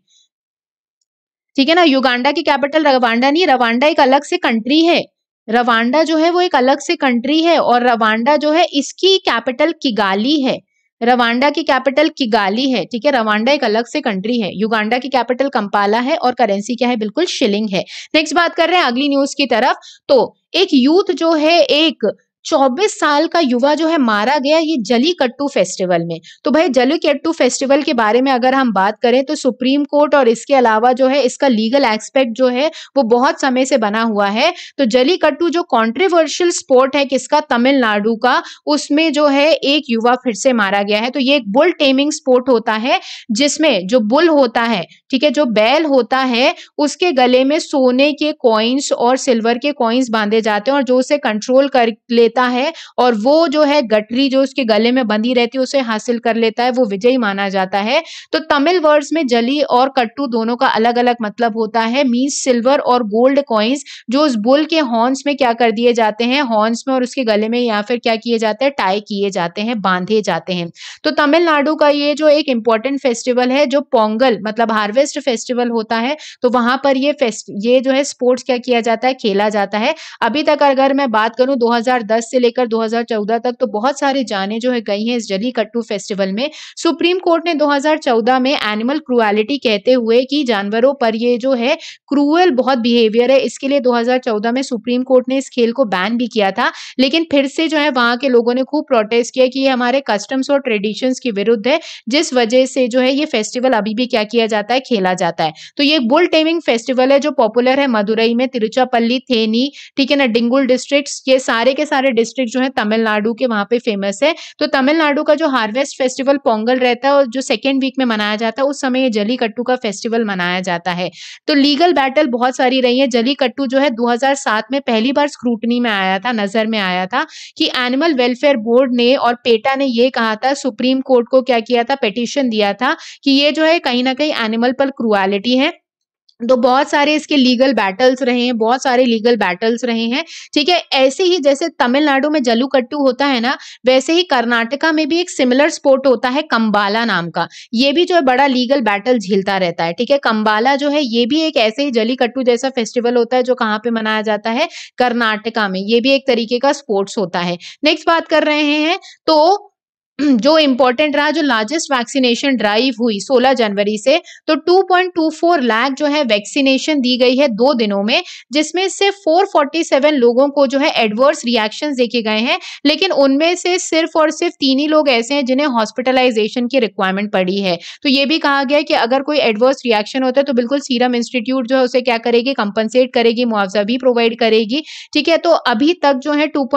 ठीक है ना युगांडा की कैपिटल रवांडा नहीं रवांडा एक अलग से कंट्री है रवांडा जो है वो एक अलग से कंट्री है और रवांडा जो है इसकी कैपिटल किगाली है रवांडा की कैपिटल किगाली है ठीक है रवांडा एक अलग से कंट्री है युगांडा की कैपिटल कंपाला है और करेंसी क्या है बिल्कुल शिलिंग है नेक्स्ट बात कर रहे हैं अगली न्यूज की तरफ तो एक यूथ जो है एक 24 साल का युवा जो है मारा गया ये जली कट्टू फेस्टिवल में तो भाई जली कट्टू फेस्टिवल के बारे में अगर हम बात करें तो सुप्रीम कोर्ट और इसके अलावा जो है इसका लीगल एस्पेक्ट जो है वो बहुत समय से बना हुआ है तो जली कट्टू जो कॉन्ट्रोवर्शियल स्पोर्ट है किसका तमिलनाडु का उसमें जो है एक युवा फिर से मारा गया है तो ये एक बुल टेमिंग स्पोर्ट होता है जिसमें जो बुल होता है ठीक है जो बैल होता है उसके गले में सोने के कॉइन्स और सिल्वर के कॉइन्स बांधे जाते हैं और जो उसे कंट्रोल कर लेते लेता है और वो जो है गटरी जो उसके गले में बंधी रहती है उसे हासिल कर लेता है वो विजयी माना जाता है तो तमिल वर्ड्स में जली और कट्टू दोनों का अलग अलग मतलब होता है मीन्स सिल्वर और गोल्ड कॉइन्स जो उस बुल के हॉर्न्स में क्या कर दिए जाते हैं हॉर्न्स में और उसके गले में या फिर क्या किए जाते हैं टाई किए जाते हैं बांधे जाते हैं तो तमिलनाडु का ये जो एक इंपॉर्टेंट फेस्टिवल है जो पोंगल मतलब हार्वेस्ट फेस्टिवल होता है तो वहां पर ये फेस्ट ये जो है स्पोर्ट्स क्या किया जाता है खेला जाता है अभी तक अगर मैं बात करूं से लेकर 2014 तक तो बहुत सारे जाने जो है गई हैं इस जलीकट्टू फेस्टिवल में सुप्रीम कोर्ट ने 2014 में एनिमल क्रुअलिटी कहते हुए कि जानवरों पर ये जो है क्रूअल बहुत बिहेवियर है इसके लिए 2014 में सुप्रीम कोर्ट ने इस खेल को बैन भी किया था लेकिन फिर से जो है वहां के लोगों ने खूब प्रोटेस्ट किया कि ये हमारे कस्टम्स और ट्रेडिशन के विरुद्ध है जिस वजह से जो है ये फेस्टिवल अभी भी क्या किया जाता है खेला जाता है तो ये बुल टेमिंग फेस्टिवल है जो पॉपुलर है मदुरई में तिरुचापल्ली थेनी ठीक है ना डिंगुल डिस्ट्रिक्ट ये सारे के सारे डिस्ट्रिक्ट जो है तमिलनाडु के वहां पे फेमस है तो तमिलनाडु का जो हार्वेस्ट फेस्टिवल पोंगल रहता है और जो सेकेंड वीक में मनाया जाता है उस समय ये जलीकट्टू का फेस्टिवल मनाया जाता है तो लीगल बैटल बहुत सारी रही है जलीकट्टू जो है दो में पहली बार स्क्रूटनी में आया था नजर में आया था कि एनिमल वेलफेयर बोर्ड ने और पेटा ने ये कहा था सुप्रीम कोर्ट को क्या किया था पिटिशन दिया था कि ये जो है कहीं ना कहीं एनिमल पर क्रुआलिटी है तो बहुत सारे इसके लीगल बैटल्स रहे हैं बहुत सारे लीगल बैटल्स रहे हैं ठीक है ऐसे ही जैसे तमिलनाडु में जल्लूकट्टू होता है ना वैसे ही कर्नाटका में भी एक सिमिलर स्पोर्ट होता है कंबाला नाम का ये भी जो है बड़ा लीगल बैटल झेलता रहता है ठीक है कंबाला जो है ये भी एक ऐसे ही जलीकट्टू जैसा फेस्टिवल होता है जो कहाँ पे मनाया जाता है कर्नाटका में ये भी एक तरीके का स्पोर्ट्स होता है नेक्स्ट बात कर रहे हैं तो [clears throat] जो इम्पोर्टेंट रहा जो लार्जेस्ट वैक्सीनेशन ड्राइव हुई 16 जनवरी से तो 2.24 लाख जो है वैक्सीनेशन दी गई है दो दिनों में जिसमें से 447 लोगों को जो है एडवर्स रिएक्शन देखे गए हैं लेकिन उनमें से सिर्फ और सिर्फ तीन ही लोग ऐसे हैं जिन्हें हॉस्पिटलाइजेशन की रिक्वायरमेंट पड़ी है तो ये भी कहा गया कि अगर कोई एडवर्स रिएक्शन होता है तो बिल्कुल सीरम इंस्टीट्यूट जो है उसे क्या करेगी कंपनसेट करेगी मुआवजा भी प्रोवाइड करेगी ठीक है तो अभी तक जो है टू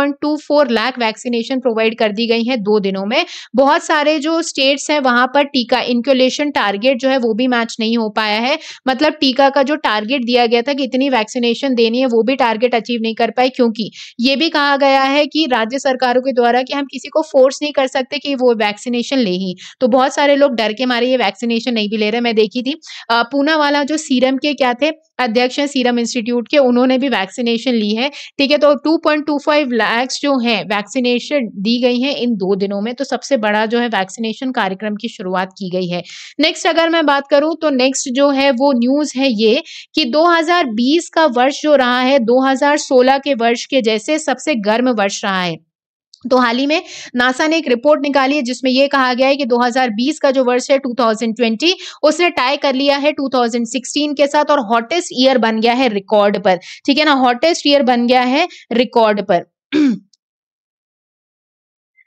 लाख वैक्सीनेशन प्रोवाइड कर दी गई है दो दिनों में बहुत सारे जो स्टेट्स हैं वहां पर टीका इंक्यूलेशन टारगेट जो है वो भी मैच नहीं हो पाया है मतलब टीका का जो टारगेट दिया गया था कि इतनी वैक्सीनेशन देनी है वो भी टारगेट अचीव नहीं कर पाए क्योंकि ये भी कहा गया है कि राज्य सरकारों के द्वारा कि हम किसी को फोर्स नहीं कर सकते कि वो वैक्सीनेशन ले ही तो बहुत सारे लोग डर के मारे ये वैक्सीनेशन नहीं भी ले रहे मैं देखी थी पूना वाला जो सीरम के क्या थे अध्यक्ष हैं सीरम इंस्टीट्यूट के उन्होंने भी वैक्सीनेशन ली है ठीक है तो 2.25 लाख जो है वैक्सीनेशन दी गई है इन दो दिनों में तो सबसे बड़ा जो है वैक्सीनेशन कार्यक्रम की शुरुआत की गई है नेक्स्ट अगर मैं बात करूं तो नेक्स्ट जो है वो न्यूज है ये कि 2020 का वर्ष जो रहा है 2016 के वर्ष के जैसे सबसे गर्म वर्ष रहा है तो हाल ही में नासा ने एक रिपोर्ट निकाली है जिसमें यह कहा गया है कि 2020 का जो वर्ष है 2020 उसने टाई कर लिया है 2016 के साथ और हॉटेस्ट ईयर बन गया है रिकॉर्ड पर ठीक है ना हॉटेस्ट ईयर बन गया है रिकॉर्ड पर [clears throat]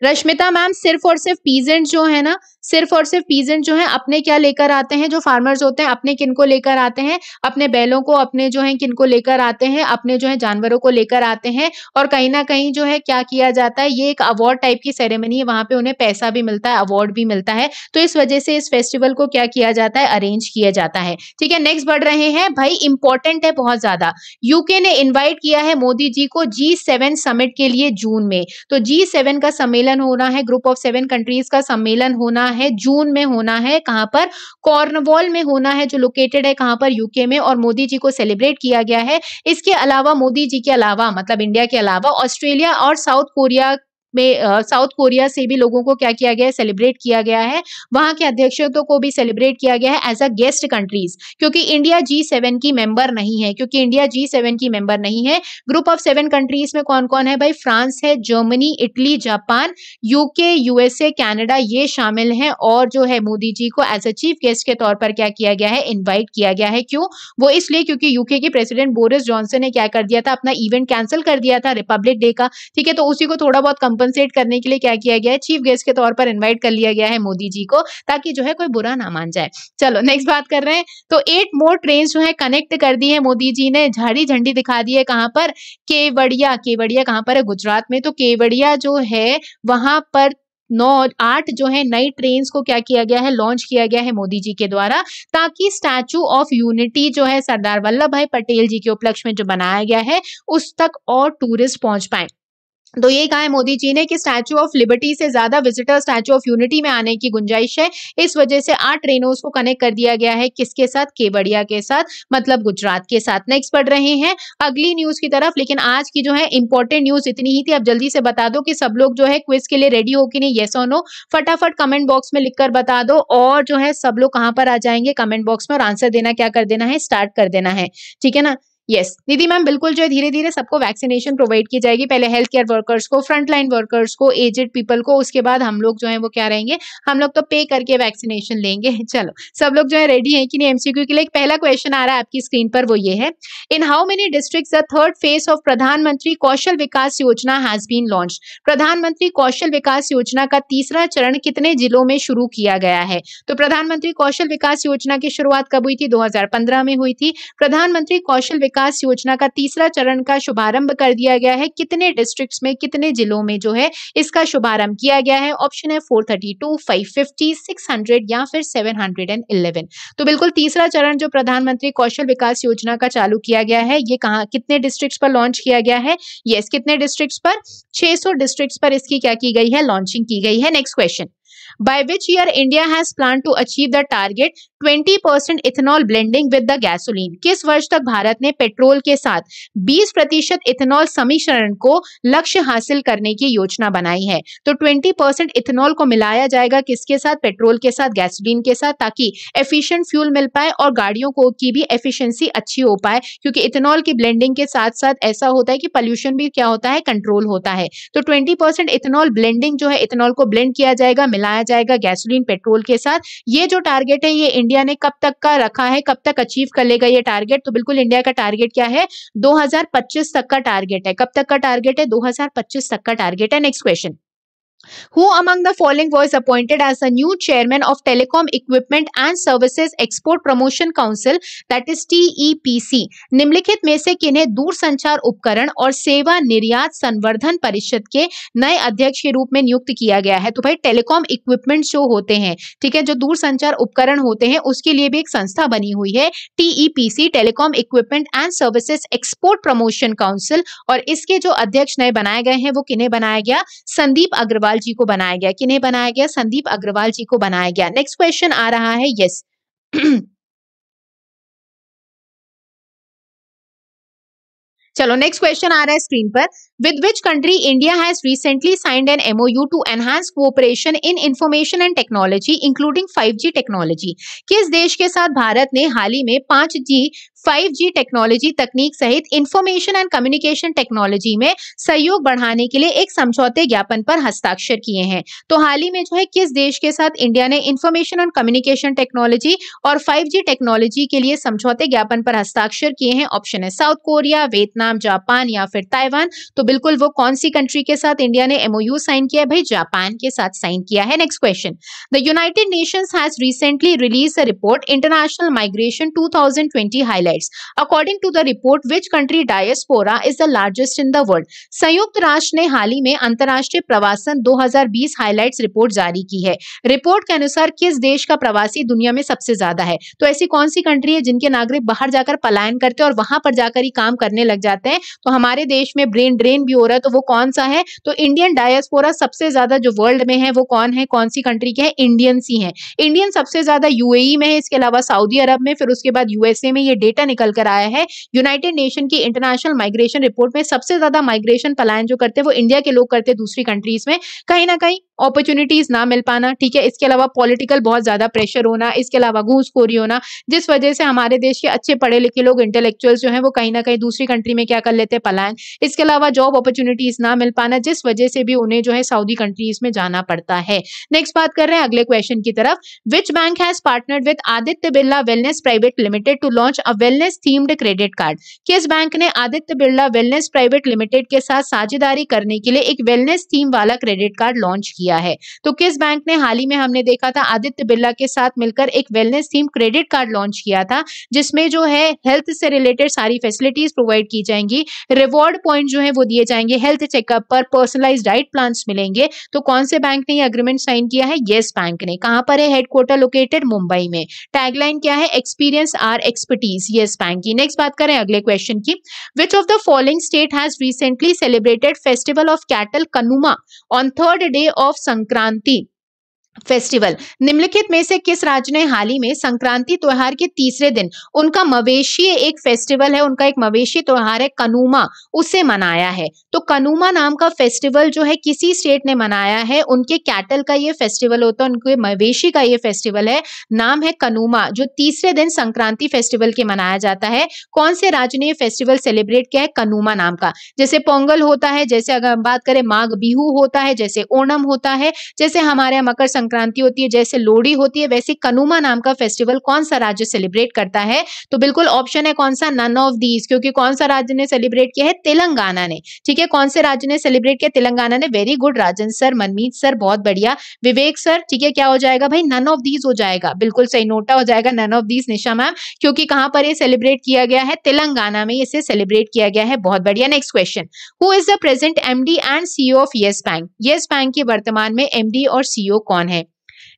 रश्मिता मैम सिर्फ और सिर्फ पीजेंट जो है ना सिर्फ और सिर्फ पीजेंट जो है अपने क्या लेकर आते हैं जो फार्मर्स होते हैं अपने किन को लेकर आते हैं अपने बैलों को अपने जो है किन को लेकर आते हैं अपने जो है जानवरों को लेकर आते हैं और कहीं ना कहीं जो है क्या किया जाता है ये एक अवार्ड टाइप की सेरेमनी है वहां पे उन्हें पैसा भी मिलता है अवार्ड भी मिलता है तो इस वजह से इस फेस्टिवल को क्या किया जाता है अरेंज किया जाता है ठीक है नेक्स्ट बढ़ रहे हैं भाई इंपॉर्टेंट है बहुत ज्यादा यूके ने इन्वाइट किया है मोदी जी को जी सेवन समिट के लिए जून में तो जी सेवन का सम्मेलन होना है ग्रुप ऑफ सेवन कंट्रीज का सम्मेलन होना है जून में होना है कहां पर कॉर्नवॉल में होना है जो लोकेटेड है कहां पर यूके में और मोदी जी को सेलिब्रेट किया गया है इसके अलावा मोदी जी के अलावा मतलब इंडिया के अलावा ऑस्ट्रेलिया और साउथ कोरिया में साउथ कोरिया से भी लोगों को क्या किया गया है सेलिब्रेट किया गया है वहां के अध्यक्षों को भी सेलिब्रेट किया गया है एज अ गेस्ट कंट्रीज क्योंकि इंडिया जी सेवन की मेंबर नहीं है क्योंकि इंडिया जी सेवन की मेंबर नहीं है ग्रुप ऑफ सेवन कंट्रीज में कौन कौन है भाई फ्रांस है Germany Italy Japan UK USA Canada ये शामिल है और जो है मोदी जी को एज अ चीफ गेस्ट के तौर पर क्या किया गया है इन्वाइट किया गया है क्यों वो इसलिए क्योंकि यूके के प्रेसिडेंट बोरिस जॉनसन ने क्या कर दिया था अपना इवेंट कैंसिल कर दिया था रिपब्लिक डे का ठीक है तो उसी को थोड़ा बहुत कंपनी कॉम्पनसेट करने के लिए क्या किया गया है चीफ गेस्ट के तौर पर इन्वाइट कर लिया गया है मोदी जी को ताकि जो है कोई बुरा ना मान जाए चलो नेक्स्ट बात कर रहे हैं तो एट मोर ट्रेन जो है कनेक्ट कर दी है मोदी जी ने झाड़ी झंडी दिखा दी है कहाँ पर केवड़िया केवड़िया कहाँ पर है गुजरात में तो केवड़िया जो है वहां पर नौ आठ जो है नई ट्रेन को क्या किया गया है लॉन्च किया गया है मोदी जी के द्वारा ताकि स्टैचू ऑफ यूनिटी जो है सरदार वल्लभ भाई पटेल जी के उपलक्ष्य में जो बनाया गया है उस तक और टूरिस्ट पहुंच पाए तो ये कहा है मोदी जी ने कि स्टैचू ऑफ लिबर्टी से ज्यादा विजिटर स्टैचू ऑफ यूनिटी में आने की गुंजाइश है इस वजह से आठ ट्रेनों को कनेक्ट कर दिया गया है किसके साथ केवड़िया के साथ मतलब गुजरात के साथ नेक्स्ट पढ़ रहे हैं अगली न्यूज की तरफ लेकिन आज की जो है इंपॉर्टेंट न्यूज इतनी ही थी अब जल्दी से बता दो कि सब लोग जो है क्विज के लिए रेडी हो कि नहीं येस और फटाफट कमेंट बॉक्स में लिखकर बता दो और जो है सब लोग कहाँ पर आ जाएंगे कमेंट बॉक्स में और आंसर देना क्या कर देना है स्टार्ट कर देना है ठीक है ना यस दीदी मैम बिल्कुल जो है धीरे धीरे सबको वैक्सीनेशन प्रोवाइड की जाएगी पहले हेल्थ केयर वर्कर्स को फ्रंटलाइन वर्कर्स को एजेड पीपल को उसके बाद हम लोग जो है वो क्या रहेंगे हम लोग तो पे करके वैक्सीनेशन लेंगे [laughs] चलो सब लोग जो है रेडी है कि नहीं एमसीक्यू के लिए पहला क्वेश्चन आ रहा है आपकी स्क्रीन पर वो ये है in how many district the third phase of Pradhan Mantri Kaushal विकास योजना हैज बीन लॉन्च प्रधानमंत्री कौशल विकास योजना का तीसरा चरण कितने जिलों में शुरू किया गया है तो प्रधानमंत्री कौशल विकास योजना की शुरुआत कब हुई थी 2015 में हुई थी प्रधानमंत्री कौशल विकास विकास योजना का तीसरा चरण का शुभारंभ कर दिया गया है कितने डिस्ट्रिक्ट्स में कितने जिलों में जो है इसका शुभारंभ किया गया है ऑप्शन है four thirty two five fifty six hundred या फिर सेवन हंड्रेड एंड इलेवन तो बिल्कुल तीसरा चरण जो प्रधानमंत्री कौशल विकास योजना का चालू किया गया है ये कहा कितने डिस्ट्रिक्ट पर लॉन्च किया गया है यस कितने डिस्ट्रिक्ट पर सौ डिस्ट्रिक्ट पर इसकी क्या की गई है लॉन्चिंग की गई है next question by which year India has planned to achieve the target 20% ethanol blending with the gasoline. किस वर्ष तक भारत ने पेट्रोल के साथ 20 प्रतिशत इथेनॉल समीकरण को लक्ष्य हासिल करने की योजना बनाई है तो 20% इथेनॉल को मिलाया जाएगा किसके साथ पेट्रोल के साथ गैसोलीन के साथ ताकि एफिशियंट फ्यूल मिल पाए और गाड़ियों को की भी एफिशियंसी अच्छी हो पाए क्योंकि इथेनॉल की ब्लेंडिंग के साथ साथ ऐसा होता है कि पॉल्यूशन भी क्या होता है कंट्रोल होता है तो ट्वेंटी परसेंट इथेनॉल ब्लेंडिंग जो है इथेनॉल को ब्लेंड किया जाएगा मिलाया जाएगा गैसोलीन पेट्रोल के साथ ये जो टारगेट है ये इंडिया ने कब तक का रखा है कब तक अचीव कर लेगा ये टारगेट तो बिल्कुल इंडिया का टारगेट क्या है 2025 तक का टारगेट है कब तक का टारगेट है 2025 तक का टारगेट है next question Who among the following was appointed as the new chairman of Telecom Equipment and Services Export Promotion Council that is TEPC? निम्नलिखित में से किन्हें दूरसंचार उपकरण और सेवा निर्यात संवर्धन परिषद के नए अध्यक्ष के रूप में नियुक्त किया गया है तो भाई टेलीकॉम इक्विपमेंट जो होते हैं ठीक है जो दूरसंचार उपकरण होते हैं उसके लिए भी एक संस्था बनी हुई है TEPC telecom equipment and services export promotion council और इसके जो अध्यक्ष नए बनाए गए हैं वो किन्हें बनाया गया संदीप अग्रवाल जी को बनाया गया किन्हें बनाया गया संदीप अग्रवाल जी को बनाया गया नेक्स्ट क्वेश्चन आ रहा है यस [clears throat] चलो नेक्स्ट क्वेश्चन आ रहा है स्क्रीन पर with which country India has recently signed an MOU to enhance cooperation in information and technology including 5G technology किस देश के साथ भारत ने हाल ही में 5G 5G टेक्नोलॉजी तकनीक सहित इंफॉर्मेशन एंड कम्युनिकेशन टेक्नोलॉजी में सहयोग बढ़ाने के लिए एक समझौते ज्ञापन पर हस्ताक्षर किए हैं तो हाल ही में जो है किस देश के साथ इंडिया ने इंफॉर्मेशन एंड कम्युनिकेशन टेक्नोलॉजी और 5G टेक्नोलॉजी के लिए समझौते ज्ञापन पर हस्ताक्षर किए हैं ऑप्शन है साउथ कोरिया वियतनाम जापान या फिर ताइवान तो बिल्कुल वो कौन सी कंट्री के साथ इंडिया ने एमओयू साइन किया है भाई जापान के साथ साइन किया है next question the United Nations has recently release a report international migration two thousand highlight outlets. According to the report, which country diaspora is the largest in the world? संयुक्त राष्ट्र ने हाल ही में अंतर्राष्ट्रीय प्रवासन 2020 हाइलाइट्स रिपोर्ट जारी की है रिपोर्ट के अनुसार किस देश का प्रवासी दुनिया में सबसे ज्यादा है तो ऐसी कौन सी कंट्री है जिनके नागरिक बाहर जाकर पलायन करते हैं और वहां पर जाकर ही काम करने लग जाते हैं तो हमारे देश में ब्रेन ड्रेन भी हो रहा है तो वो कौन सा है तो इंडियन डायस्पोरा सबसे ज्यादा जो वर्ल्ड में है वो कौन है कौन सी कंट्री के है इंडियन सी है इंडियन सबसे ज्यादा यूएई में है इसके अलावा सऊदी अरब में फिर उसके बाद यूएसए में ये डेटा डेटा निकल कर आया है यूनाइटेड नेशन की इंटरनेशनल माइग्रेशन रिपोर्ट में सबसे ज्यादा माइग्रेशन पलायन जो करते हैं वो इंडिया के लोग करते हैं दूसरी कंट्रीज में कहीं ना कहीं अपॉर्चुनिटीज ना मिल पाना ठीक है इसके अलावा पॉलिटिकल बहुत ज्यादा प्रेशर होना इसके अलावा घूसखोरी होना जिस वजह से हमारे देश के अच्छे पढ़े लिखे लोग इंटेलेक्चुअल्स जो हैं वो कहीं ना कहीं दूसरी कंट्री में क्या कर लेते हैं पलायन इसके अलावा जॉब अपॉर्चुनिटीज ना मिल पाना जिस वजह से भी उन्हें जो है सऊदी कंट्रीज में जाना पड़ता है नेक्स्ट बात कर रहे हैं अगले क्वेश्चन की तरफ which bank has partnered with Aditya Birla wellness private limited to launch a wellness themed credit card किस बैंक ने Aditya Birla wellness private limited के साथ साझेदारी करने के लिए एक वेलनेस थीम वाला क्रेडिट कार्ड लॉन्च किया है तो किस बैंक ने हाल ही में हमने देखा था आदित्य बिरला के साथ मिलकर एक wellness theme credit card launch किया था जिसमें जो है हेल्थ से रिलेटेड सारी फैसिलिटीज प्रोवाइड की जाएंगी रिवॉर्ड पॉइंट जो है वो दिए जाएंगे हेल्थ चेकअप पर पर्सनलाइज डाइट प्लान मिलेंगे तो कौन से बैंक ने अग्रीमेंट साइन किया है येस बैंक ने कहा पर है हेडक्वार्टर लोकेटेड मुंबई में टैगलाइन क्या है एक्सपीरियंस आर एक्सपर्टीज ये यस की नेक्स्ट बात करें अगले क्वेश्चन की which of the following state has recently celebrated festival of cattle Kanuma on third day of Sankranti festival निम्नलिखित में से किस राज्य ने हाल ही में संक्रांति त्योहार के तीसरे दिन उनका मवेशी एक फेस्टिवल है उनका एक मवेशी त्योहार है कनुमा उसे मनाया है तो कनुमा नाम का फेस्टिवल जो है किसी स्टेट ने मनाया है उनके कैटल का ये फेस्टिवल होता है उनके मवेशी का ये फेस्टिवल है नाम है कनुमा जो तीसरे दिन संक्रांति फेस्टिवल के मनाया जाता है कौन से राज्य ने ये फेस्टिवल सेलिब्रेट किया है कनुमा नाम का जैसे पोंगल होता है जैसे अगर हम बात करें माघ बिहू होता है जैसे ओणम होता है जैसे हमारे यहाँ मकर संक्रांति होती है जैसे लोहड़ी होती है वैसे कनुमा नाम का फेस्टिवल कौन सा राज्य सेलिब्रेट करता है तो बिल्कुल ऑप्शन है कौन सा नन ऑफ दीज क्योंकि कौन सा राज्य ने सेलिब्रेट किया है तेलंगाना ने ठीक है कौन से राज्य ने सेलिब्रेट किया तेलंगाना ने very good Rajan sir Manmeet sir बहुत बढ़िया विवेक सर ठीक है क्या हो जाएगा भाई नन ऑफ दीज हो जाएगा बिल्कुल सही नोटा हो जाएगा none of these Nisha ma'am क्योंकि कहां पर ये सेलिब्रेट किया गया है तेलंगाना में इसे सेलिब्रेट किया गया है बहुत बढ़िया next question who is the present MD and CEO of Yes bank Yes bank के वर्तमान में एमडी और सीईओ e कौन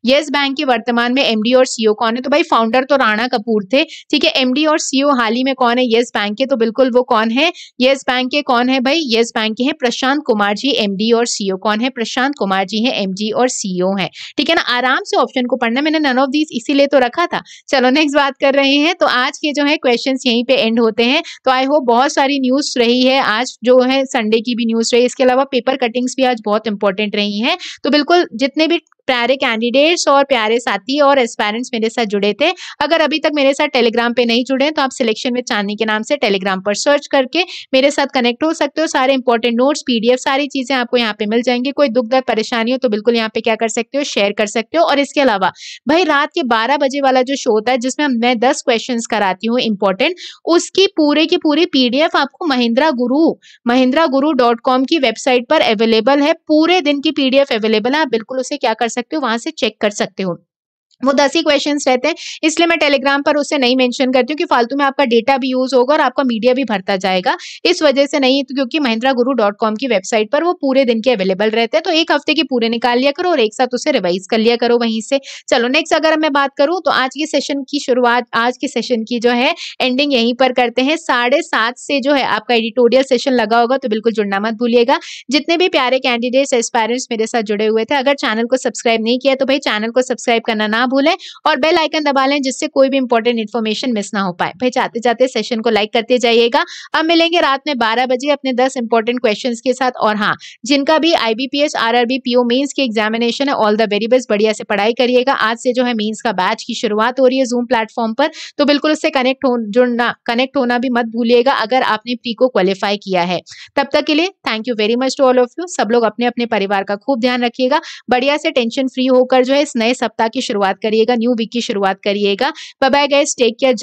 येस बैंक के वर्तमान में एमडी और सीओ e कौन है तो भाई फाउंडर तो राणा कपूर थे ठीक है एमडी और सीओ e हाल ही में कौन है येस बैंक के तो बिल्कुल वो कौन है येस बैंक के कौन है भाई येस बैंक के हैं प्रशांत कुमार जी एमडी और सीओ e कौन है प्रशांत कुमार जी हैं एमडी और सीओ हैं ठीक है ना आराम से ऑप्शन को पढ़ना मैंने नन ऑफ दीज इसीलिए तो रखा था चलो नेक्स्ट बात कर रहे हैं तो आज के जो है क्वेश्चन यहीं पे एंड होते हैं तो आई होप बहुत सारी न्यूज रही है आज जो है संडे की भी न्यूज रही इसके अलावा पेपर कटिंग्स भी आज बहुत इंपॉर्टेंट रही हैं तो बिल्कुल जितने भी प्यारे कैंडिडेट्स और प्यारे साथी और एस्पायरेंट्स मेरे साथ जुड़े थे अगर अभी तक मेरे साथ टेलीग्राम पे नहीं जुड़े तो आप सिलेक्शन में चांदनी के नाम से टेलीग्राम पर सर्च करके मेरे साथ कनेक्ट हो सकते हो सारे इंपॉर्टेंट नोट्स पीडीएफ सारी चीजें आपको यहाँ पे मिल जाएंगी कोई दुख दर्द परेशानी हो तो बिल्कुल यहाँ पे क्या कर सकते हो शेयर कर सकते हो और इसके अलावा भाई रात के बारह बजे वाला जो शो होता है जिसमें मैं दस क्वेश्चन कराती हूँ इंपॉर्टेंट उसकी पूरे की पूरी पीडीएफ आपको महिंद्रा गुरु महिंद्रा गुरु डॉट कॉम की वेबसाइट पर अवेलेबल है पूरे दिन की पीडीएफ अवेलेबल है आप बिल्कुल उसे क्या कर सकते हो वहां से चेक कर सकते हो वो दस ही क्वेश्चन रहते हैं इसलिए मैं टेलीग्राम पर उसे नहीं मेंशन करती हूँ कि फालतू में आपका डेटा भी यूज होगा और आपका मीडिया भी भरता जाएगा इस वजह से नहीं तो क्योंकि महिंद्रा गुरु डॉट कॉम की वेबसाइट पर वो पूरे दिन के अवेलेबल रहते हैं तो एक हफ्ते के पूरे निकाल लिया करो और एक साथ उसे रिवाइज कर लिया करो वहीं से चलो नेक्स्ट अगर मैं बात करूँ तो आज के सेशन की शुरुआत आज के सेशन की जो है एंडिंग यहीं पर करते हैं साढ़े सात से जो है आपका एडिटोरियल सेशन लगा होगा तो बिल्कुल जुड़ना मत भूलिएगा जितने भी प्यारे कैंडिडेट्स एस्पायरेंट्स मेरे साथ जुड़े हुए थे अगर चैनल को सब्सक्राइब नहीं किया तो भाई चैनल को सब्सक्राइब करना ना भूलें और बेल आइकन दबा लें जिससे कोई भी इंपॉर्टेंट इन्फॉर्मेशन मिस ना हो पाए भाई जाते जाते सेशन को लाइक करते जाइएगा अब मिलेंगे रात में बारह बजे अपने दस इंपॉर्टेंट क्वेश्चन के साथ और हाँ जिनका भी IBPS B P S R R B P की एग्जामिनेशन है ऑल द वेरी बेस्ट बढ़िया से पढ़ाई करिएगा आज से जो है मेन्स का बैच की शुरुआत हो रही है जूम प्लेटफॉर्म पर तो बिल्कुल उससे कनेक्ट हो जुड़ना कनेक्ट होना भी मत भूलिएगा अगर आपने प्री को क्वालिफाई किया है तब तक के लिए thank you very much to all of you सब लोग अपने अपने परिवार का खूब ध्यान रखिएगा बढ़िया से टेंशन फ्री होकर जो है इस नए सप्ताह की शुरुआत करिएगा न्यू वीक की शुरुआत करिएगा बाय गाइस टेक केयर जय